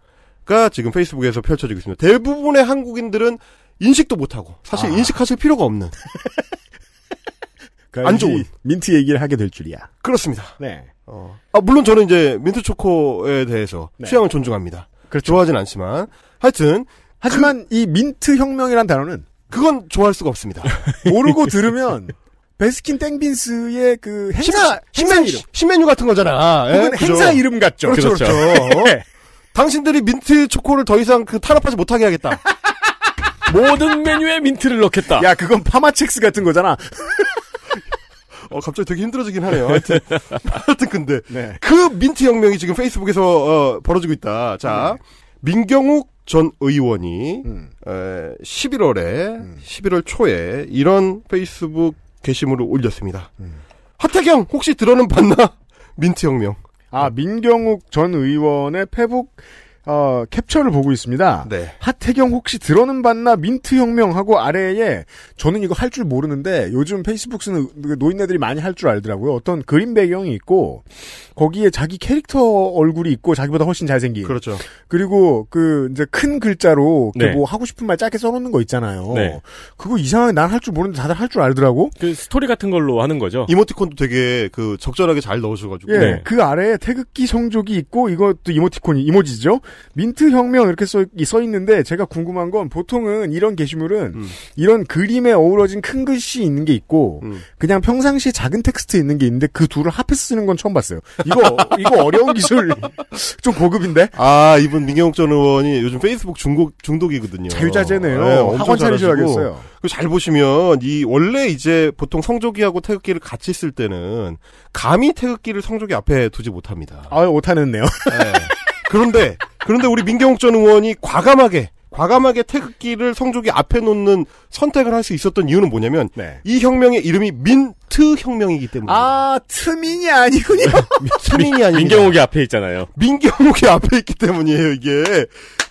가 지금 페이스북에서 펼쳐지고 있습니다. 대부분의 한국인들은 인식도 못하고 사실 아. 인식하실 필요가 없는 그러니까 안 좋은 민트 얘기를 하게 될 줄이야. 그렇습니다. 네. 어. 아 물론 저는 이제 민트 초코에 대해서 네. 취향을 존중합니다. 그렇죠. 좋아하진 않지만 하여튼 하지만 그, 이 민트 혁명이란 단어는 그건 좋아할 수가 없습니다. 모르고 들으면 베스킨 땡빈스의 그 행사 신메, 행사 메뉴 같은 거잖아. 예? 그건 행사 이름 같죠. 그렇죠. 그렇죠. 그렇죠. 네. 당신들이 민트 초코를 더 이상 그 탄압하지 못하게 하겠다. 모든 메뉴에 민트를 넣겠다. 야, 그건 파마첵스 같은 거잖아. 어, 갑자기 되게 힘들어지긴 하네요. 하여튼, 하여튼 근데 네. 그 민트 혁명이 지금 페이스북에서 어, 벌어지고 있다. 자, 네. 민경욱 전 의원이 음. 에, 11월에 음. 11월 초에 이런 페이스북 게시물을 올렸습니다. 음. 하태경 혹시 들어는 봤나? 민트 혁명. 아 민경욱 전 의원의 페북 어, 캡처를 보고 있습니다. 네. 하태경 혹시 들어는 봤나 민트 혁명하고 아래에 저는 이거 할 줄 모르는데 요즘 페이스북 쓰는 노인네들이 많이 할 줄 알더라고요. 어떤 그림 배경이 있고 거기에 자기 캐릭터 얼굴이 있고 자기보다 훨씬 잘생긴. 그렇죠. 그리고 그 이제 큰 글자로 그 네. 뭐 하고 싶은 말 짧게 써놓는 거 있잖아요. 네. 그거 이상하게 난 할 줄 모르는데 다들 할 줄 알더라고. 그 스토리 같은 걸로 하는 거죠. 이모티콘도 되게 그 적절하게 잘 넣어줘가지고. 예. 네. 그 아래에 태극기 성조기 있고 이것도 이모티콘이 이모지죠. 민트 혁명 이렇게 써, 써 있는데 제가 궁금한 건 보통은 이런 게시물은 음. 이런 그림에 어우러진 큰 글씨 있는 게 있고 음. 그냥 평상시에 작은 텍스트 있는 게 있는데 그 둘을 합해서 쓰는 건 처음 봤어요. 이거 이거 어려운 기술 좀 고급인데? 아 이분 민경욱 전 의원이 요즘 페이스북 중독 중독이거든요. 자유자재네요. 네, 학원 차리셔겠어요잘 보시면 이 원래 이제 보통 성조기하고 태극기를 같이 쓸 때는 감히 태극기를 성조기 앞에 두지 못합니다. 아 못하는네요. 네. 그런데 그런데 우리 민경욱 전 의원이 과감하게 과감하게 태극기를 성조기 앞에 놓는 선택을 할 수 있었던 이유는 뭐냐면 네. 이 혁명의 이름이 민트 혁명이기 때문에 아 트민이 아니군요 트민이 아니 민경욱이 앞에 있잖아요 민경욱이 앞에 있기 때문이에요 이게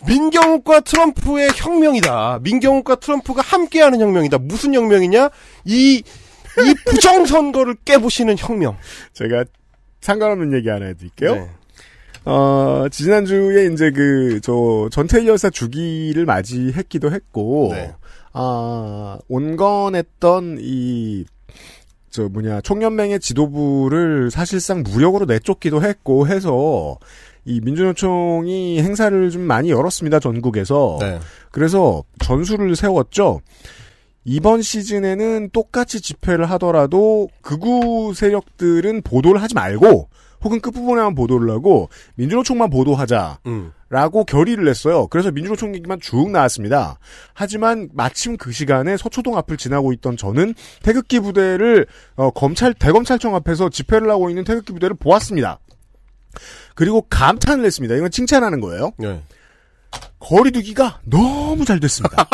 민경욱과 트럼프의 혁명이다 민경욱과 트럼프가 함께하는 혁명이다 무슨 혁명이냐 이 이 부정선거를 깨보시는 혁명 제가 상관없는 얘기 하나 해드릴게요 네. 어, 지난주에 이제 그, 저, 전태일 열사 주기를 맞이했기도 했고, 네. 아, 온건했던 이, 저 뭐냐, 총연맹의 지도부를 사실상 무력으로 내쫓기도 했고 해서, 이 민주노총이 행사를 좀 많이 열었습니다, 전국에서. 네. 그래서 전술을 세웠죠. 이번 시즌에는 똑같이 집회를 하더라도 극우 세력들은 보도를 하지 말고 혹은 끝부분에만 보도를 하고 민주노총만 보도하자. 음. 라고 결의를 냈어요. 그래서 민주노총 얘기만 쭉 나왔습니다. 하지만 마침 그 시간에 서초동 앞을 지나고 있던 저는 태극기 부대를 어, 검찰 대검찰청 앞에서 집회를 하고 있는 태극기 부대를 보았습니다. 그리고 감탄을 했습니다. 이건 칭찬하는 거예요. 네. 거리두기가 너무 잘 됐습니다.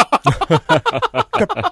그러니까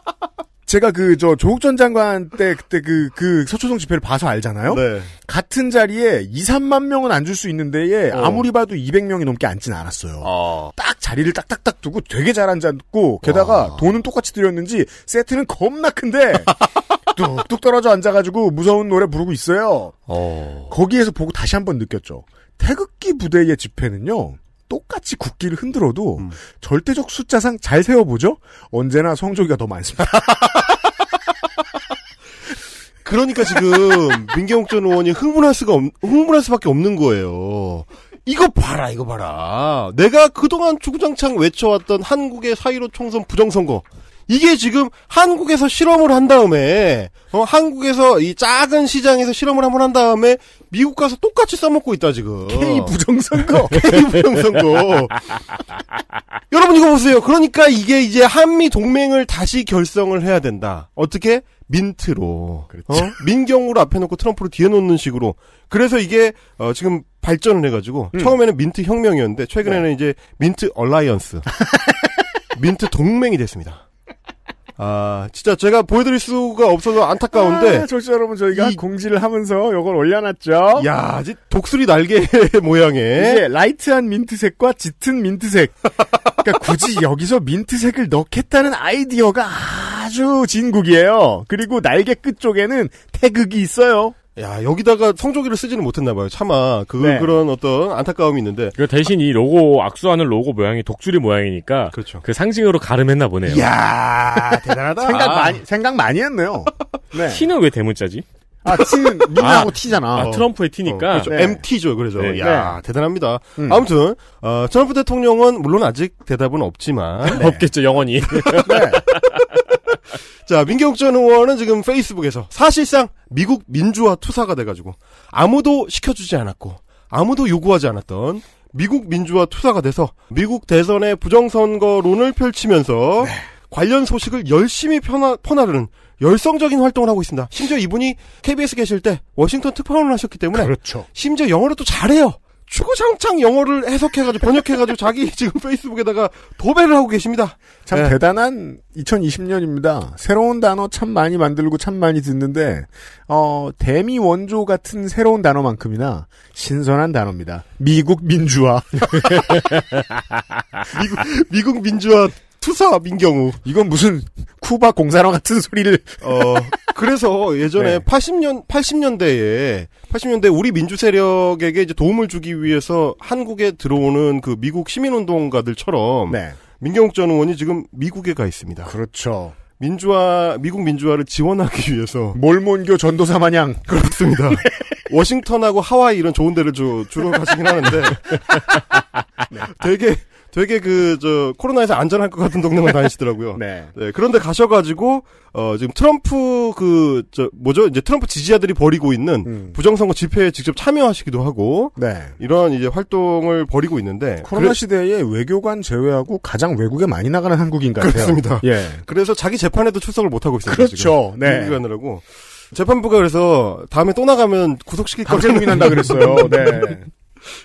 제가 그 저 조국 전 장관 때 그때 그그 그 서초동 집회를 봐서 알잖아요. 네. 같은 자리에 2, 3만 명은 앉을 수 있는데에 어. 아무리 봐도 200명이 넘게 앉진 않았어요. 어. 딱 자리를 딱딱딱 두고 되게 잘 앉았고 게다가 어. 돈은 똑같이 들였는지 세트는 겁나 큰데 뚝뚝 떨어져 앉아가지고 무서운 노래 부르고 있어요. 어. 거기에서 보고 다시 한 번 느꼈죠. 태극기 부대의 집회는요. 똑같이 국기를 흔들어도 음. 절대적 숫자상 잘 세워보죠. 언제나 성조기가 더 많습니다. 그러니까 지금 민경욱 전 의원이 흥분할 수가 없, 흥분할 수밖에 없는 거예요. 이거 봐라, 이거 봐라. 내가 그동안 주구장창 외쳐왔던 한국의 사이로 총선 부정선거. 이게 지금 한국에서 실험을 한 다음에 어, 한국에서 이 작은 시장에서 실험을 한번 한 다음에 미국 가서 똑같이 써먹고 있다 지금. K 부정선거. K 부정선거. 여러분 이거 보세요. 그러니까 이게 이제 한미 동맹을 다시 결성을 해야 된다. 어떻게? 민트로. 그렇죠. 어? 민경으로 앞에 놓고 트럼프를 뒤에 놓는 식으로. 그래서 이게 어, 지금 발전을 해가지고 음. 처음에는 민트 혁명이었는데 최근에는 네. 이제 민트 얼라이언스. 민트 동맹이 됐습니다. 아, 진짜 제가 보여드릴 수가 없어서 안타까운데. 아, 청취 여러분, 저희가 이, 공지를 하면서 이걸 올려놨죠. 야, 독수리 날개 모양의. 이게 라이트한 민트색과 짙은 민트색. 그니까 굳이 여기서 민트색을 넣겠다는 아이디어가 아주 진국이에요. 그리고 날개 끝 쪽에는 태극이 있어요. 야 여기다가 성조기를 쓰지는 못했나 봐요. 차마 그 네. 그런 어떤 안타까움이 있는데. 그 대신 이 로고 악수하는 로고 모양이 독줄이 모양이니까 그렇죠. 그 상징으로 가름했나 보네요. 이야 대단하다. 생각 많이 아. 생각 많이 했네요. 네. T는 왜 대문자지? 아, T는 민하고 아, T잖아. 아, 트럼프의 T니까. 어, 그렇죠. 네. MT죠, 그래서. 네. 야 네. 대단합니다. 음. 아무튼, 어, 트럼프 대통령은 물론 아직 대답은 없지만. 없겠죠, 영원히. 네. 자, 민경욱 전 의원은 지금 페이스북에서 사실상 미국 민주화 투사가 돼가지고 아무도 시켜주지 않았고 아무도 요구하지 않았던 미국 민주화 투사가 돼서 미국 대선의 부정선거론을 펼치면서 네. 관련 소식을 열심히 퍼나, 퍼나르는 열성적인 활동을 하고 있습니다. 심지어 이분이 KBS 계실 때 워싱턴 특파원을 하셨기 때문에 그렇죠. 심지어 영어를 또 잘해요. 추구창창 영어를 해석해가지고 번역해가지고 자기 지금 페이스북에다가 도배를 하고 계십니다. 참 네. 대단한 2020년입니다. 새로운 단어 참 많이 만들고 참 많이 듣는데 어, 대미 원조 같은 새로운 단어만큼이나 신선한 단어입니다. 미국 민주화. 미국, 미국 민주화 투사 민경우. 이건 무슨 쿠바 공사랑 같은 소리를. 어, 그래서 예전에 네. 80년, 80년대에, 80년대 우리 민주 세력에게 이제 도움을 주기 위해서 한국에 들어오는 그 미국 시민운동가들처럼. 네. 민경욱 전 의원이 지금 미국에 가 있습니다. 그렇죠. 민주화, 미국 민주화를 지원하기 위해서. 몰몬교 전도사 마냥. 그렇습니다. 네. 워싱턴하고 하와이 이런 좋은 데를 주, 주로 가시긴 하는데. 네. 되게 되게 그 저 코로나에서 안전할 것 같은 동네만 다니시더라고요. 네. 네. 그런데 가셔가지고 어 지금 트럼프 그 저 뭐죠 이제 트럼프 지지자들이 벌이고 있는 음. 부정선거 집회에 직접 참여하시기도 하고 네. 이런 이제 활동을 벌이고 있는데 코로나 그래... 시대에 외교관 제외하고 가장 외국에 많이 나가는 한국인 같아요. 그렇습니다. 예. 그래서 자기 재판에도 출석을 못 하고 있어요. 그렇죠. 지금. 네. 외교관이라고. 재판부가 그래서 다음에 또 나가면 구속시킬 거라고 난다 그랬어요. 네.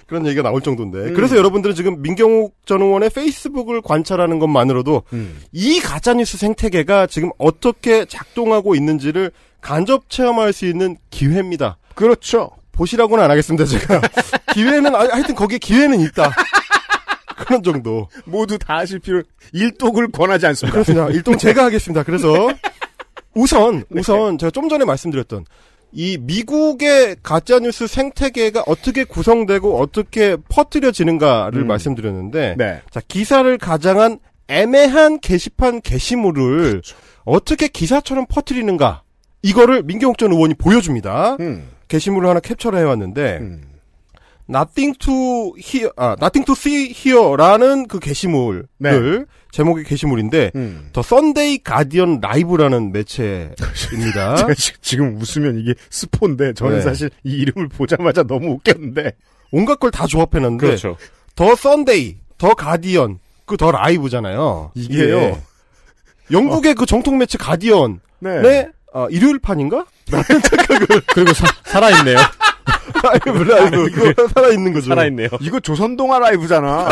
그런 얘기가 나올 정도인데. 음. 그래서 여러분들은 지금 민경욱 전 의원의 페이스북을 관찰하는 것만으로도 음. 이 가짜뉴스 생태계가 지금 어떻게 작동하고 있는지를 간접 체험할 수 있는 기회입니다. 그렇죠. 보시라고는 안 하겠습니다, 제가. 기회는, 아, 하여튼 거기에 기회는 있다. 그런 정도. 모두 다 하실 필요, 일독을 권하지 않습니다. 그렇습니다. 일동 제가 하겠습니다. 그래서 우선, 네. 우선 네. 제가 좀 전에 말씀드렸던 이 미국의 가짜뉴스 생태계가 어떻게 구성되고 어떻게 퍼뜨려지는가를 음. 말씀드렸는데 네. 자 기사를 가장한 애매한 게시판 게시물을 그렇 어떻게 기사처럼 퍼뜨리는가 이거를 민경욱 전 의원이 보여줍니다. 음. 게시물을 하나 캡처를 해왔는데 음. Nothing to hear, 아, Nothing to see here라는 그 게시물을 네. 제목이 게시물인데 음. 더 썬데이 가디언 라이브라는 매체입니다. 지금 웃으면 이게 스폰데 저는 네. 사실 이 이름을 보자마자 너무 웃겼는데 온갖 걸 다 조합해놨는데 그렇죠. 더 썬데이, 더 가디언, 그 더 라이브잖아요. 이게요. 예. 영국의 어. 그 정통 매체 가디언의 네. 어, 일요일판인가? 라는 착각을 그리고 사, 살아있네요. 라이브 라이브 이거 살아있는 거죠. 살아있네요. 이거 조선동화 라이브잖아.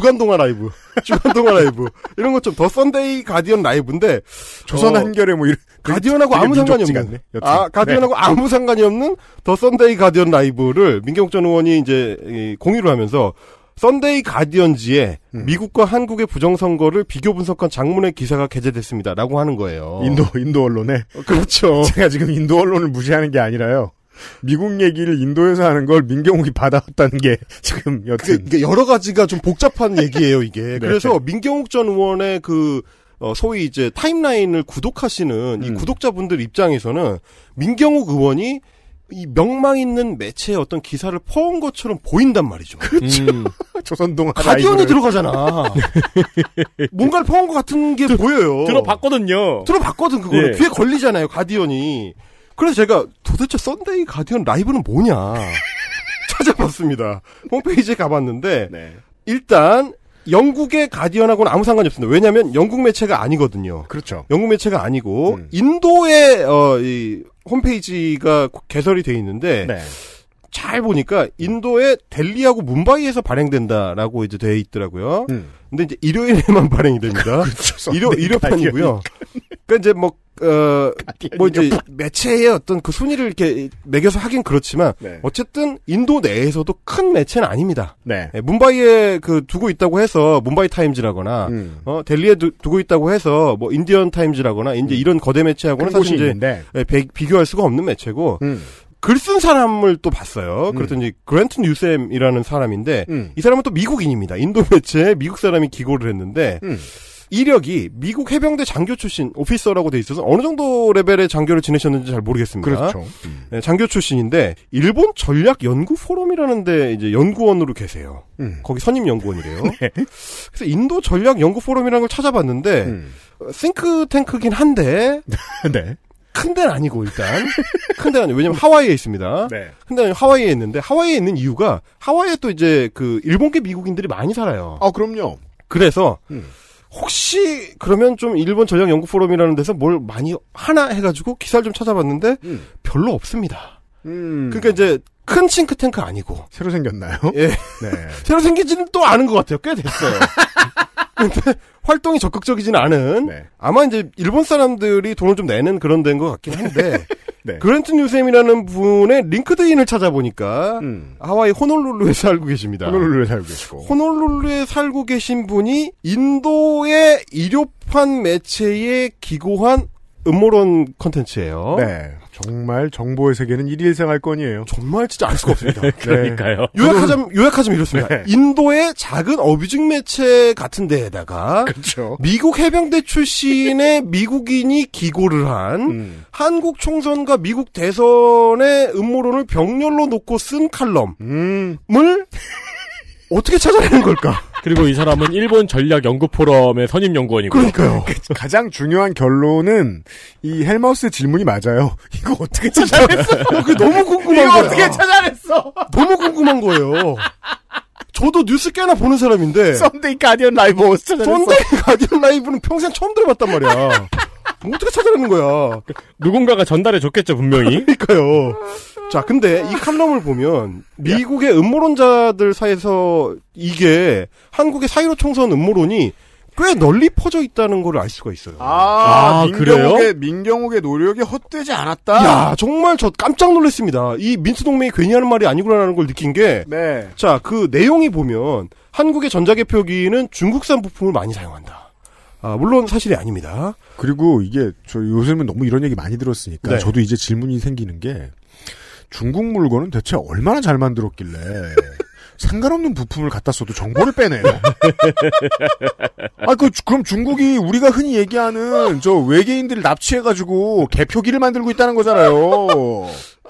주간 동화 라이브, 주간 동화 라이브 이런 것 좀 더 썬데이 가디언 라이브인데 조선 어, 한결에 뭐 이런 가디언하고 아무 상관이 없는 아 가디언하고 네. 아무 상관이 없는 더 썬데이 가디언 라이브를 민경욱 전 의원이 이제 공유를 하면서 썬데이 가디언지에 음. 미국과 한국의 부정선거를 비교 분석한 장문의 기사가 게재됐습니다라고 하는 거예요. 인도 인도 언론에 그렇죠. 제가 지금 인도 언론을 무시하는 게 아니라요. 미국 얘기를 인도에서 하는 걸 민경욱이 받아왔다는 게 지금 여튼 그, 여러 가지가 좀 복잡한 얘기예요 이게. 네. 그래서 민경욱 전 의원의 그 어, 소위 이제 타임라인을 구독하시는 이 음. 구독자분들 입장에서는 민경욱 의원이 이 명망 있는 매체의 어떤 기사를 퍼온 것처럼 보인단 말이죠. 그렇죠. 음. 조선동 가디언이 들어가잖아. 뭔가를 퍼온 것 같은 게 드, 보여요. 들어봤거든요. 들어봤거든 그거 예. 네. 귀에 걸리잖아요 가디언이. 그래서 제가 도대체 썬데이 가디언 라이브는 뭐냐 찾아봤습니다. 홈페이지에 가봤는데 네. 일단 영국의 가디언하고는 아무 상관이 없습니다. 왜냐하면 영국 매체가 아니거든요. 그렇죠. 영국 매체가 아니고 음. 인도의 어, 이 홈페이지가 개설이 돼 있는데 네. 잘 보니까 인도의 델리하고 문바이에서 발행된다라고 이제 돼 있더라고요. 음. 근데 이제 일요일에만 발행이 됩니다. 그렇죠. 일요 일요판이고요. 그러니까 이제 뭐 어, 뭐 이제 매체의 어떤 그 순위를 이렇게 매겨서 하긴 그렇지만 네. 어쨌든 인도 내에서도 큰 매체는 아닙니다. 네. 네, 문바이에 그 두고 있다고 해서 문바이 타임즈라거나 음. 어, 델리에 두, 고 있다고 해서 뭐 인디언 타임즈라거나 이제 음. 이런 거대 매체하고는 사실 이제 있는 예, 비교할 수가 없는 매체고 음. 글쓴 사람을 또 봤어요. 음. 그랬더니 그랜트 뉴셈이라는 사람인데 음. 이 사람은 또 미국인입니다. 인도 매체에 미국 사람이 기고를 했는데 음. 이력이 미국 해병대 장교 출신 오피서라고 돼 있어서 어느 정도 레벨의 장교를 지내셨는지 잘 모르겠습니다. 그렇죠. 음. 네, 장교 출신인데 일본 전략 연구 포럼이라는데 이제 연구원으로 계세요. 음. 거기 선임 연구원이래요. 네. 그래서 인도 전략 연구 포럼이라는 걸 찾아봤는데 음. 싱크탱크긴 한데 네. 큰 데는 아니고 일단 큰 데는 아니고 왜냐면 하와이에 있습니다. 네. 큰 데는 하와이에 있는데 하와이에 있는 이유가 하와이에 또 이제 그 일본계 미국인들이 많이 살아요. 아 그럼요. 그래서 음. 혹시 그러면 좀 일본 전략 연구 포럼이라는 데서 뭘 많이 하나 해가지고 기사를 좀 찾아봤는데 음. 별로 없습니다. 음. 그러니까 이제 큰 싱크탱크 아니고. 새로 생겼나요? 예. 네. 새로 생기지는 또 않은 것 같아요. 꽤 됐어요. 활동이 적극적이진 않은 네. 아마 이제 일본 사람들이 돈을 좀 내는 그런 데인 것 같긴 한데 네. 그랜트 뉴셈이라는 분의 링크드인을 찾아보니까 음. 하와이 호놀룰루에 살고 계십니다. 호놀룰루에 살고 계시고 호놀룰루에 살고 계신 분이 인도의 일요판 매체에 기고한 음모론 컨텐츠예요. 네. 정말 정보의 세계는 일일생활권이에요. 정말 진짜 알 수가 없습니다. 네. 그러니까요. 네. 요약하자면 요약하자면 이렇습니다. 네. 인도의 작은 어뷰징 매체 같은 데에다가 그렇 미국 해병대 출신의 미국인이 기고를 한 음. 한국 총선과 미국 대선의 음모론을 병렬로 놓고 쓴 칼럼을 음. 어떻게 찾아내는 걸까? 그리고 이 사람은 일본 전략 연구 포럼의 선임 연구원이고 그러니까요. 그 가장 중요한 결론은 이 헬마우스 질문이 맞아요. 이거 어떻게 찾아냈어? 그 너무 궁금한 이거 거야. 어떻게 찾아냈어? 너무 궁금한 거예요. 저도 뉴스 꽤나 보는 사람인데 썬데이 가디언 라이브 어디서 찾아냈어? 썬데이 가디언 라이브는 평생 처음 들어봤단 말이야. 어떻게 찾아내는 거야? 누군가가 전달해 줬겠죠 분명히. 그러니까요. 자, 근데 이 칼럼을 보면 미국의 음모론자들 사이에서 이게 한국의 사이로 총선 음모론이 꽤 널리 퍼져 있다는 걸 알 수가 있어요. 아, 아 민경욱의, 그래요? 민경욱의 노력이 헛되지 않았다? 야, 정말 저 깜짝 놀랐습니다. 이 민트 동맹이 괜히 하는 말이 아니구나라는 걸 느낀 게. 네. 자, 그 내용이 보면 한국의 전자개표기는 중국산 부품을 많이 사용한다. 아, 물론 사실이 아닙니다. 그리고 이게 저 요즘은 너무 이런 얘기 많이 들었으니까 네. 저도 이제 질문이 생기는 게 중국 물건은 대체 얼마나 잘 만들었길래 상관없는 부품을 갖다 써도 정보를 빼내요. 아, 그, 그럼 중국이 우리가 흔히 얘기하는 저 외계인들을 납치해가지고 개표기를 만들고 있다는 거잖아요.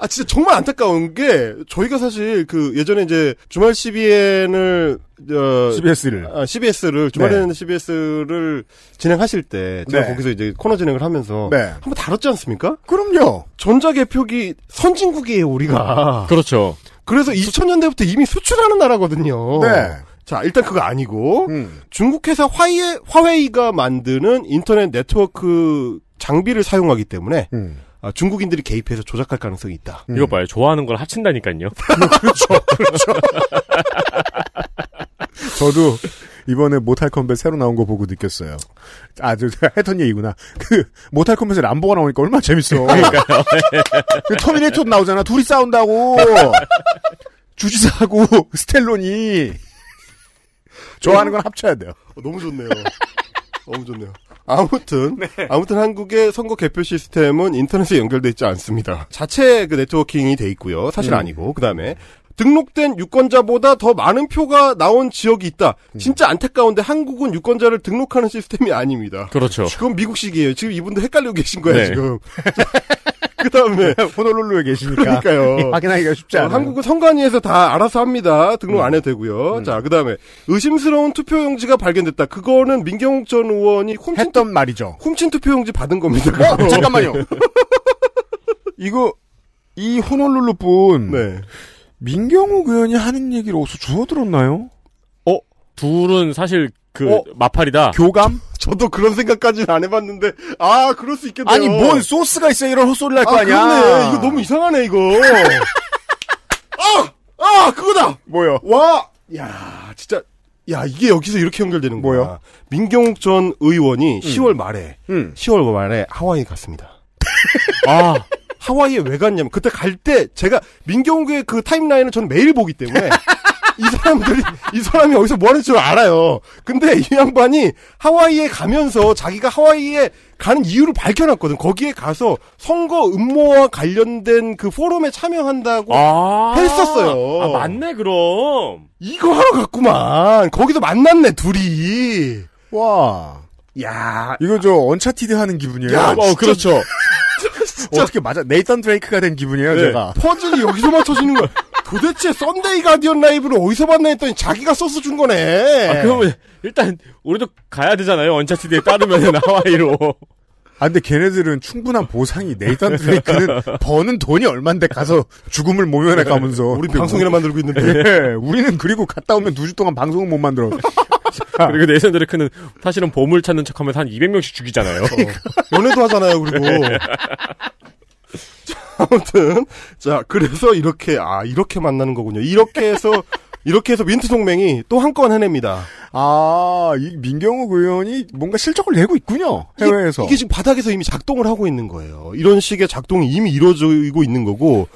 아 진짜 정말 안타까운 게 저희가 사실 그 예전에 이제 주말 CBN을 어, CBS를 아, CBS를 주말에는 네. CBS를 진행하실 때 제가 네. 거기서 이제 코너 진행을 하면서 네. 한번 다뤘지 않습니까? 그럼요. 전자 개표기 선진국이에요 우리가. 그렇죠. 그래서 2000년대부터 이미 수출하는 나라거든요. 네. 자, 일단 그거 아니고 음. 중국 회사 화웨이, 화웨이가 만드는 인터넷 네트워크 장비를 사용하기 때문에 음. 아, 중국인들이 개입해서 조작할 가능성이 있다. 음. 이거 봐요. 좋아하는 걸 합친다니까요. 뭐, 그렇죠. 그렇죠. 저도 이번에 모탈 컴뱃 새로 나온 거 보고 느꼈어요. 아, 저 했던 얘기구나. 그 모탈 컴뱃에 람보가 나오니까 얼마나 재밌어. 그러니까요. 그 터미네이터 도 나오잖아. 둘이 싸운다고. 주지사하고 스텔론이 좋아하는 건 합쳐야 돼요. 어, 너무 좋네요. 너무 좋네요. 아무튼 네. 아무튼 한국의 선거 개표 시스템은 인터넷에 연결돼 있지 않습니다. 자체 그 네트워킹이 돼 있고요. 사실 음. 아니고 그다음에 등록된 유권자보다 더 많은 표가 나온 지역이 있다. 음. 진짜 안타까운데 한국은 유권자를 등록하는 시스템이 아닙니다. 그렇죠. 지금 미국식이에요. 지금 이분도 헷갈리고 계신 거예요, 네. 지금. 그 다음에. 호놀룰루에 계시니까. 그러니까요. 예. 확인하기가 쉽지 어, 않아요. 한국은 선관위에서 다 알아서 합니다. 등록 음. 안 해도 되고요. 음. 자, 그 다음에. 의심스러운 투표용지가 발견됐다. 그거는 민경욱 전 의원이 훔친. 했던 투... 말이죠. 훔친 투표용지 받은 겁니다. 어, 잠깐만요. 이거, 이 호놀룰루 분. 네. 민경욱 의원이 하는 얘기를 어디서 주워 들었나요? 어? 둘은 사실 그 어? 마팔이다. 교감? 저도 그런 생각까지는 안 해봤는데 아 그럴 수 있겠네요. 아니 뭔 소스가 있어 이런 헛소리 를할 거 아, 아니야. 그러네. 이거 너무 이상하네 이거. 아! 아! 그거다! 뭐요? 와! 야 진짜 야 이게 여기서 이렇게 연결되는 거야. 뭐요? 민경욱 전 의원이 음. 10월 말에 음. 10월 말에 하와이 갔습니다. 아 하와이에 왜 갔냐면 그때 갈 때 제가 민경욱의 그 타임라인을 저는 매일 보기 때문에 이 사람들이 이 사람이 어디서 뭐 하는 줄 알아요. 근데 이 양반이 하와이에 가면서 자기가 하와이에 가는 이유를 밝혀놨거든. 거기에 가서 선거 음모와 관련된 그 포럼에 참여한다고 아~ 했었어요. 아, 맞네 그럼. 이거 하러 갔구만. 거기서 만났네 둘이. 와. 야. 이거 저 언차티드 하는 기분이에요. 야, 어, 그렇죠. 어떻게 맞아? 네이턴 드레이크가 된 기분이에요, 네. 제가. 퍼즐이 여기서 맞춰지는 거야. 도대체 썬데이 가디언 라이브를 어디서 봤나 했더니 자기가 소스 준 거네. 아, 그러면 일단 우리도 가야 되잖아요. 언차티드에 따르면 하와이로. 아, 근데 걔네들은 충분한 보상이 네이턴 드레이크는 버는 돈이 얼만데 가서 죽음을 모면해 가면서 우리 방송이나 만들고 있는데 예, 우리는 그리고 갔다 오면 두 주 동안 방송은못 만들어 그리고 네이턴 드레이크는 사실은 보물 찾는 척하면서 한 200명씩 죽이잖아요 그러니까. 연애도 하잖아요 그리고 아무튼 자 그래서 이렇게 아 이렇게 만나는 거군요. 이렇게 해서 이렇게 해서 민트 동맹이 또 한 건 해냅니다. 아, 이민경우 의원이 뭔가 실적을 내고 있군요. 해외에서. 이게, 이게, 지금 바닥에서 이미 작동을 하고 있는 거예요. 이런 식의 작동이 이미 이루어지고 있는 거고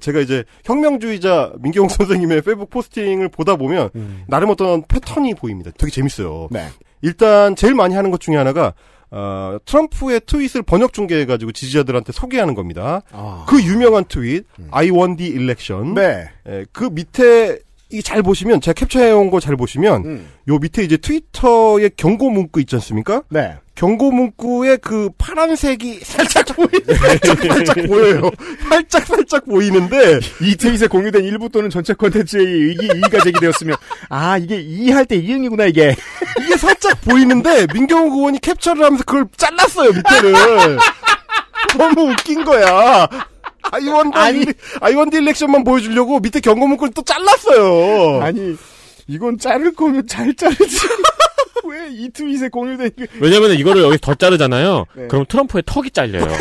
제가 이제 혁명주의자 민경욱 선생님의 페북 포스팅을 보다 보면 음. 나름 어떤 패턴이 보입니다. 되게 재밌어요. 네. 일단 제일 많이 하는 것 중에 하나가 어, 트럼프의 트윗을 번역 중계해가지고 지지자들한테 소개하는 겁니다. 아. 그 유명한 트윗, 음. I won the election. 네. 예, 그 밑에 이잘 보시면 제가 캡처해온 거 잘 보시면 음. 요 밑에 이제 트위터의 경고 문구 있지 않습니까? 네. 경고 문구의 그 파란색이 살짝 보이, 살 살짝 보여요. 살짝, 살짝 보이는데. 이트윗에 공유된 일부 또는 전체 컨텐츠의 이게 이의가 제기되었으며, 아, 이게 이할 의때 이응이구나, 이게. 이게 살짝 보이는데, 민경욱 의원이 캡처를 하면서 그걸 잘랐어요, 밑에를. 너무 웃긴 거야. 아이원드, 아니, 아이원드 렉션만 보여주려고 밑에 경고 문구를 또 잘랐어요. 아니, 이건 자를 거면 잘 자르지. 왜이 트윗에 공유된 게. 왜냐면 이거를 여기 더 자르잖아요. 네. 그럼 트럼프의 턱이 잘려요.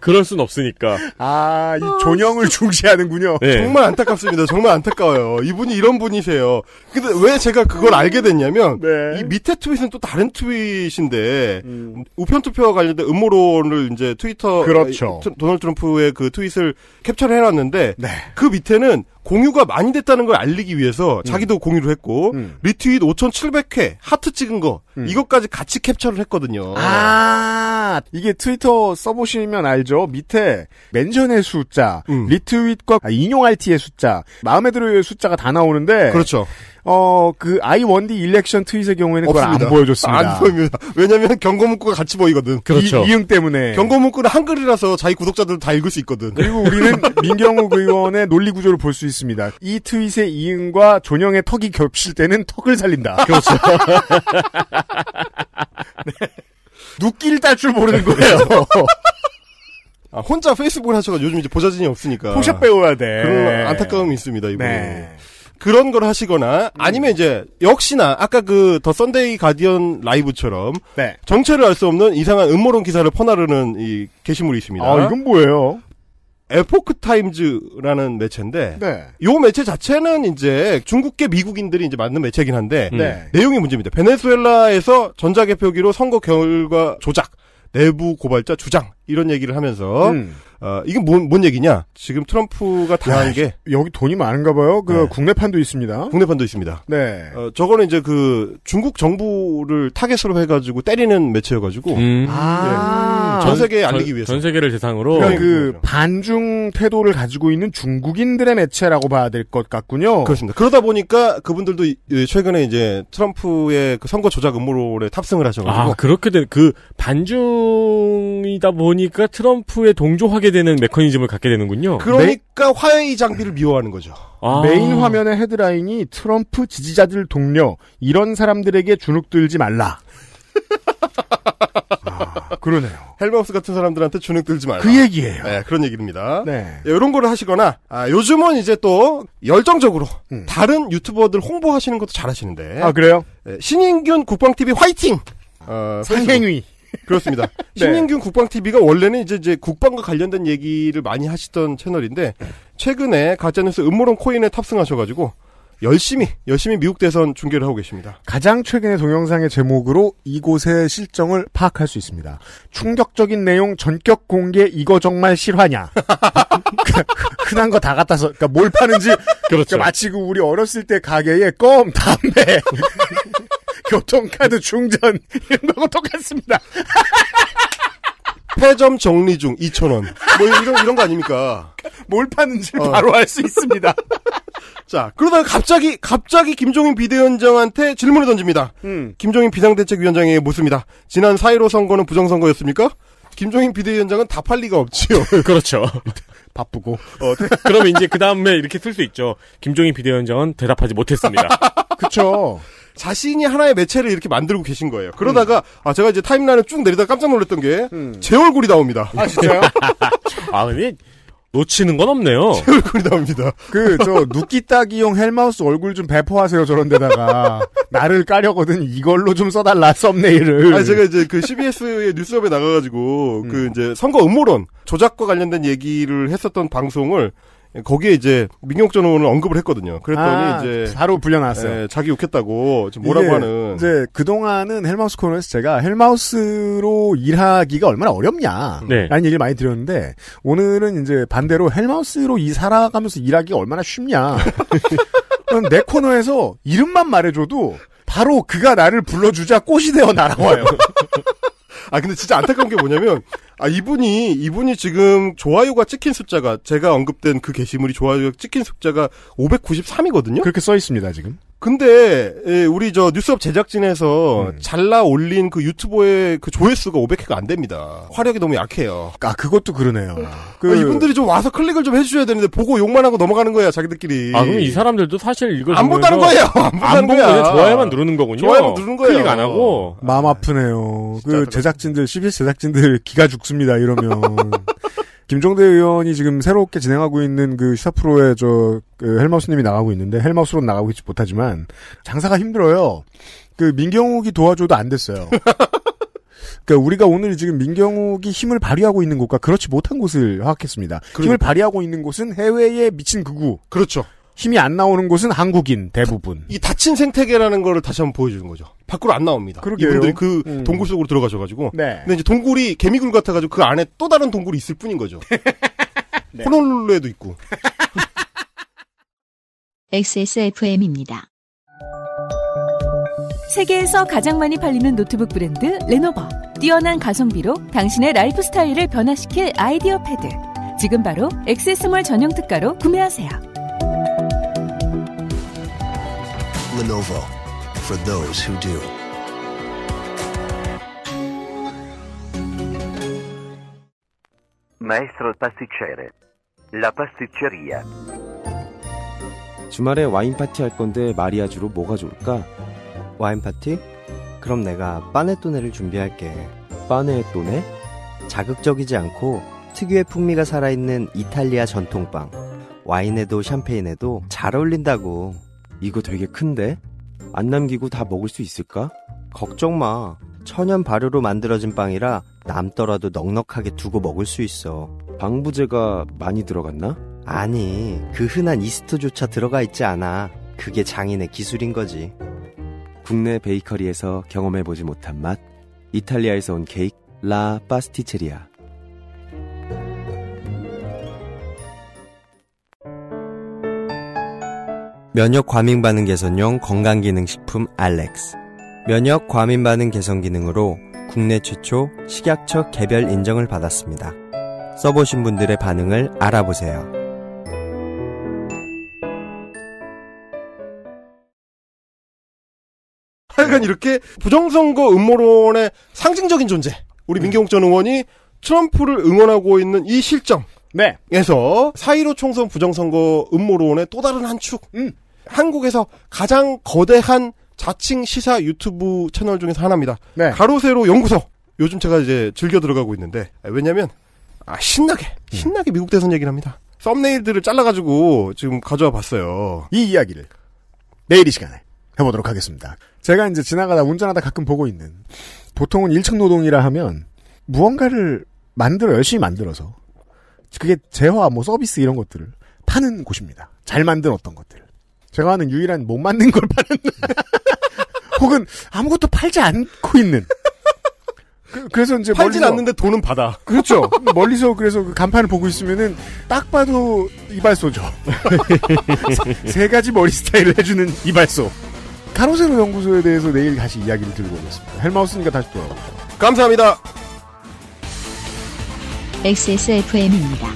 그럴 순 없으니까. 아, 이 존영을 중시하는군요. 네. 정말 안타깝습니다. 정말 안타까워요. 이분이 이런 분이세요. 근데 왜 제가 그걸 알게 됐냐면, 네. 이 밑에 트윗은 또 다른 트윗인데, 음. 우편투표와 관련된 음모론을 이제 트위터. 그렇죠. 아, 도널드 트럼프의 그 트윗을 캡처를 해놨는데, 네. 그 밑에는 공유가 많이 됐다는 걸 알리기 위해서 음. 자기도 음. 공유를 했고 음. 리트윗 5,700회 하트 찍은 거 음. 이것까지 같이 캡처를 했거든요. 아 이게 트위터 써보시면 알죠. 밑에 멘션의 숫자, 음. 리트윗과 인용 RT의 숫자, 마음에 들어요의 숫자가 다 나오는데 그렇죠. 어, 그, 아이원디 일렉션 트윗의 경우에는 그걸 안 보여줬습니다. 안 보입니다. 왜냐면 하 경고 문구가 같이 보이거든. 그렇죠. 이, 이응 때문에. 경고 문구는 한글이라서 자기 구독자들 다 읽을 수 있거든. 그리고 우리는 민경욱 의원의 논리 구조를 볼 수 있습니다. 이 트윗의 이응과 존영의 턱이 겹칠 때는 턱을 살린다. 그렇죠. 네. 눈길 딸 줄 모르는 거예요. 아, 혼자 페이스북을 하셔가 요즘 이제 보좌진이 없으니까. 포샵 배워야 돼. 그런 안타까움이 있습니다, 이번에. 네. 그런 걸 하시거나 음. 아니면 이제 역시나 아까 그 더 썬데이 가디언 라이브처럼 네. 정체를 알 수 없는 이상한 음모론 기사를 퍼나르는 이 게시물이 있습니다. 아 이건 뭐예요? 에포크 타임즈라는 매체인데 네. 요 매체 자체는 이제 중국계 미국인들이 이제 만든 매체긴 한데 음. 네. 내용이 문제입니다. 베네수엘라에서 전자개표기로 선거 결과 조작 내부 고발자 주장 이런 얘기를 하면서 음. 어, 이게 뭔, 뭔 얘기냐? 지금 트럼프가 당한 야, 게 여기 돈이 많은가 봐요. 그 네. 국내판도 있습니다. 국내판도 있습니다. 네. 어, 저거는 이제 그 중국 정부를 타겟으로 해가지고 때리는 매체여가지고 음. 음 아~ 네. 전 세계에 알리기 위해서 전, 전 세계를 대상으로 그러니까 그 반중 태도를 가지고 있는 중국인들의 매체라고 봐야 될 것 같군요. 그렇습니다. 그러다 보니까 그분들도 최근에 이제 트럼프의 그 선거 조작 음모론에 탑승을 하셔가지고 아 그렇게 된그 반중이다 보니까 트럼프의 동조하게 쓰게 되는 메커니즘을 갖게 되는군요. 그러니까 메... 화웨이 장비를 미워하는 거죠. 아. 메인 화면의 헤드라인이 트럼프 지지자들 동료 이런 사람들에게 주눅 들지 말라. 아, 그러네요. 헬마스 같은 사람들한테 주눅 들지 말라. 그 얘기예요. 네, 그런 얘기입니다. 네. 예, 이런 거를 하시거나 아, 요즘은 이제 또 열정적으로 음. 다른 유튜버들 홍보하시는 것도 잘하시는데. 아 그래요? 네, 신인균 국방TV 화이팅. 어, 상행위. 그렇습니다. 네. 신인균 국방TV가 원래는 이제, 이제 국방과 관련된 얘기를 많이 하시던 채널인데, 최근에 가짜뉴스 음모론 코인에 탑승하셔가지고, 열심히, 열심히 미국 대선 중계를 하고 계십니다. 가장 최근의 동영상의 제목으로 이곳의 실정을 파악할 수 있습니다. 충격적인 내용 전격 공개 이거 정말 실화냐. 흔한 거 다 갖다서, 그니까 뭘 파는지. 그렇죠. 그러니까 마치 그 우리 어렸을 때 가게에 껌, 담배. 교통카드 충전 이런 거하고 똑같습니다. 폐점 정리 중 2,000원. 뭐 이런 이런 거 아닙니까? 뭘 파는지 어. 바로 알 수 있습니다. 자, 그러다가 갑자기 갑자기 김종인 비대위원장한테 질문을 던집니다. 음. 김종인 비상대책위원장에게 묻습니다. 지난 4.15 선거는 부정선거였습니까? 김종인 비대위원장은 답할 리가 없지요. 그렇죠. 바쁘고. 어, 네. 그러면 이제 그 다음에 이렇게 쓸 수 있죠. 김종인 비대위원장은 대답하지 못했습니다. 그렇죠. 자신이 하나의 매체를 이렇게 만들고 계신 거예요. 그러다가 음. 아 제가 이제 타임라인을 쭉 내리다 깜짝 놀랐던 게제 음. 얼굴이 나옵니다. 아 진짜요? 아 근데 놓치는 건 없네요. 제 얼굴이 나옵니다. 그저 누끼 따기용 헬마우스 얼굴 좀 배포하세요 저런 데다가 나를 까려거든 이걸로 좀 써달라 썸네일을. 아 제가 이제 그 CBS의 뉴스업에 나가가지고 그 음. 이제 선거 음모론 조작과 관련된 얘기를 했었던 방송을 예, 거기에 이제 민경욱 전 의원을 언급을 했거든요. 그랬더니 아, 이제 바로 불려나왔어요. 예, 자기 욕했다고 지금 뭐라고 하는. 이제 그 동안은 헬마우스 코너에서 제가 헬마우스로 일하기가 얼마나 어렵냐라는 네. 얘기를 많이 드렸는데 오늘은 이제 반대로 헬마우스로 이 살아가면서 일하기가 얼마나 쉽냐. 그럼 내 코너에서 이름만 말해줘도 바로 그가 나를 불러주자 꽃이 되어 날아와요. 아 근데 진짜 안타까운 게 뭐냐면 아 이분이 이분이 지금 좋아요가 찍힌 숫자가 제가 언급된 그 게시물이 좋아요가 찍힌 숫자가 593이거든요. 그렇게 써 있습니다 지금. 근데 예, 우리 저 뉴스업 제작진에서 음. 잘라 올린 그 유튜버의 그 조회수가 500회가 안 됩니다. 화력이 너무 약해요. 아 그것도 그러네요. 음. 그... 아, 이분들이 좀 와서 클릭을 좀 해주셔야 되는데 보고 욕만 하고 넘어가는 거야 자기들끼리. 아 그럼 이 사람들도 사실 이걸 안 본다는 거예요. 안 본다는 거야. 좋아요만 누르는 거군요. 좋아요만 누르는 거예요. 클릭 안 하고. 아, 아, 마음 아프네요. 그 제작진들 CBS 제작진들 기가 죽습니다 이러면. 김종대 의원이 지금 새롭게 진행하고 있는 그 시사 프로에 저그 헬마우스님이 나가고 있는데 헬마우스로 나가고 있지 못하지만 장사가 힘들어요. 그 민경욱이 도와줘도 안 됐어요. 그니까 우리가 오늘 지금 민경욱이 힘을 발휘하고 있는 곳과 그렇지 못한 곳을 파악했습니다. 그러니까. 힘을 발휘하고 있는 곳은 해외에 미친 극우. 그렇죠. 힘이 안 나오는 곳은 한국인 대부분. 이 닫힌 생태계라는 거를 다시 한번 보여주는 거죠. 밖으로 안 나옵니다. 그러게요. 이분들이 그 음. 동굴 속으로 들어가셔가지고. 네. 근데 이제 동굴이 개미굴 같아가지고 그 안에 또 다른 동굴이 있을 뿐인 거죠. 네. 호놀룰루에도 있고. XSFM입니다. 세계에서 가장 많이 팔리는 노트북 브랜드 레노버. 뛰어난 가성비로 당신의 라이프 스타일을 변화시킬 아이디어 패드. 지금 바로 엑세스몰 전용 특가로 구매하세요. Lenovo for those who do. Maestro pasticcere. 주말에 와인 파티 할 건데 마리아주로 뭐가 좋을까? 와인 파티? 그럼 내가 빠네또네를 준비할게. 빠네또네? 자극적이지 않고 특유의 풍미가 살아있는 이탈리아 전통빵. 와인에도 샴페인에도 잘 어울린다고. 이거 되게 큰데? 안 남기고 다 먹을 수 있을까? 걱정 마. 천연 발효로 만들어진 빵이라 남더라도 넉넉하게 두고 먹을 수 있어. 방부제가 많이 들어갔나? 아니, 그 흔한 이스트조차 들어가 있지 않아. 그게 장인의 기술인 거지. 국내 베이커리에서 경험해보지 못한 맛, 이탈리아에서 온 케이크, 라 파스티체리아. 면역 과민 반응 개선용 건강기능식품 알렉스. 면역 과민 반응 개선 기능으로 국내 최초 식약처 개별 인정을 받았습니다. 써보신 분들의 반응을 알아보세요. 하여간 이렇게 부정선거 음모론의 상징적인 존재. 우리 음. 민경욱 전 의원이 트럼프를 응원하고 있는 이 실정. 에서 4.15 총선 부정선거 음모론의 또 다른 한 축. 음. 한국에서 가장 거대한 자칭 시사 유튜브 채널 중에서 하나입니다. 네. 가로세로 연구소. 요즘 제가 이제 즐겨 들어가고 있는데 아, 왜냐면 아, 신나게 신나게 미국 대선 얘기를 합니다. 썸네일들을 잘라가지고 지금 가져와 봤어요. 이 이야기를 내일 이 시간에 해보도록 하겠습니다. 제가 이제 지나가다 운전하다 가끔 보고 있는 보통은 일층 노동이라 하면 무언가를 만들어 열심히 만들어서 그게 재화 뭐 서비스 이런 것들을 파는 곳입니다. 잘 만든 어떤 것들. 제가 아는 유일한 못 맞는 걸 파는 혹은 아무것도 팔지 않고 있는 그, 래서 이제 팔진 멀리서, 않는데 돈은 받아 그렇죠 멀리서 그래서 그 간판을 보고 있으면은 딱 봐도 이발소죠 세 가지 머리 스타일을 해주는 이발소 가로세로 연구소에 대해서 내일 다시 이야기를 들고 오겠습니다 헬마우스니까 다시 돌아오죠 감사합니다 XSFM입니다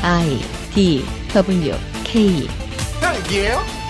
I D W K Yeah.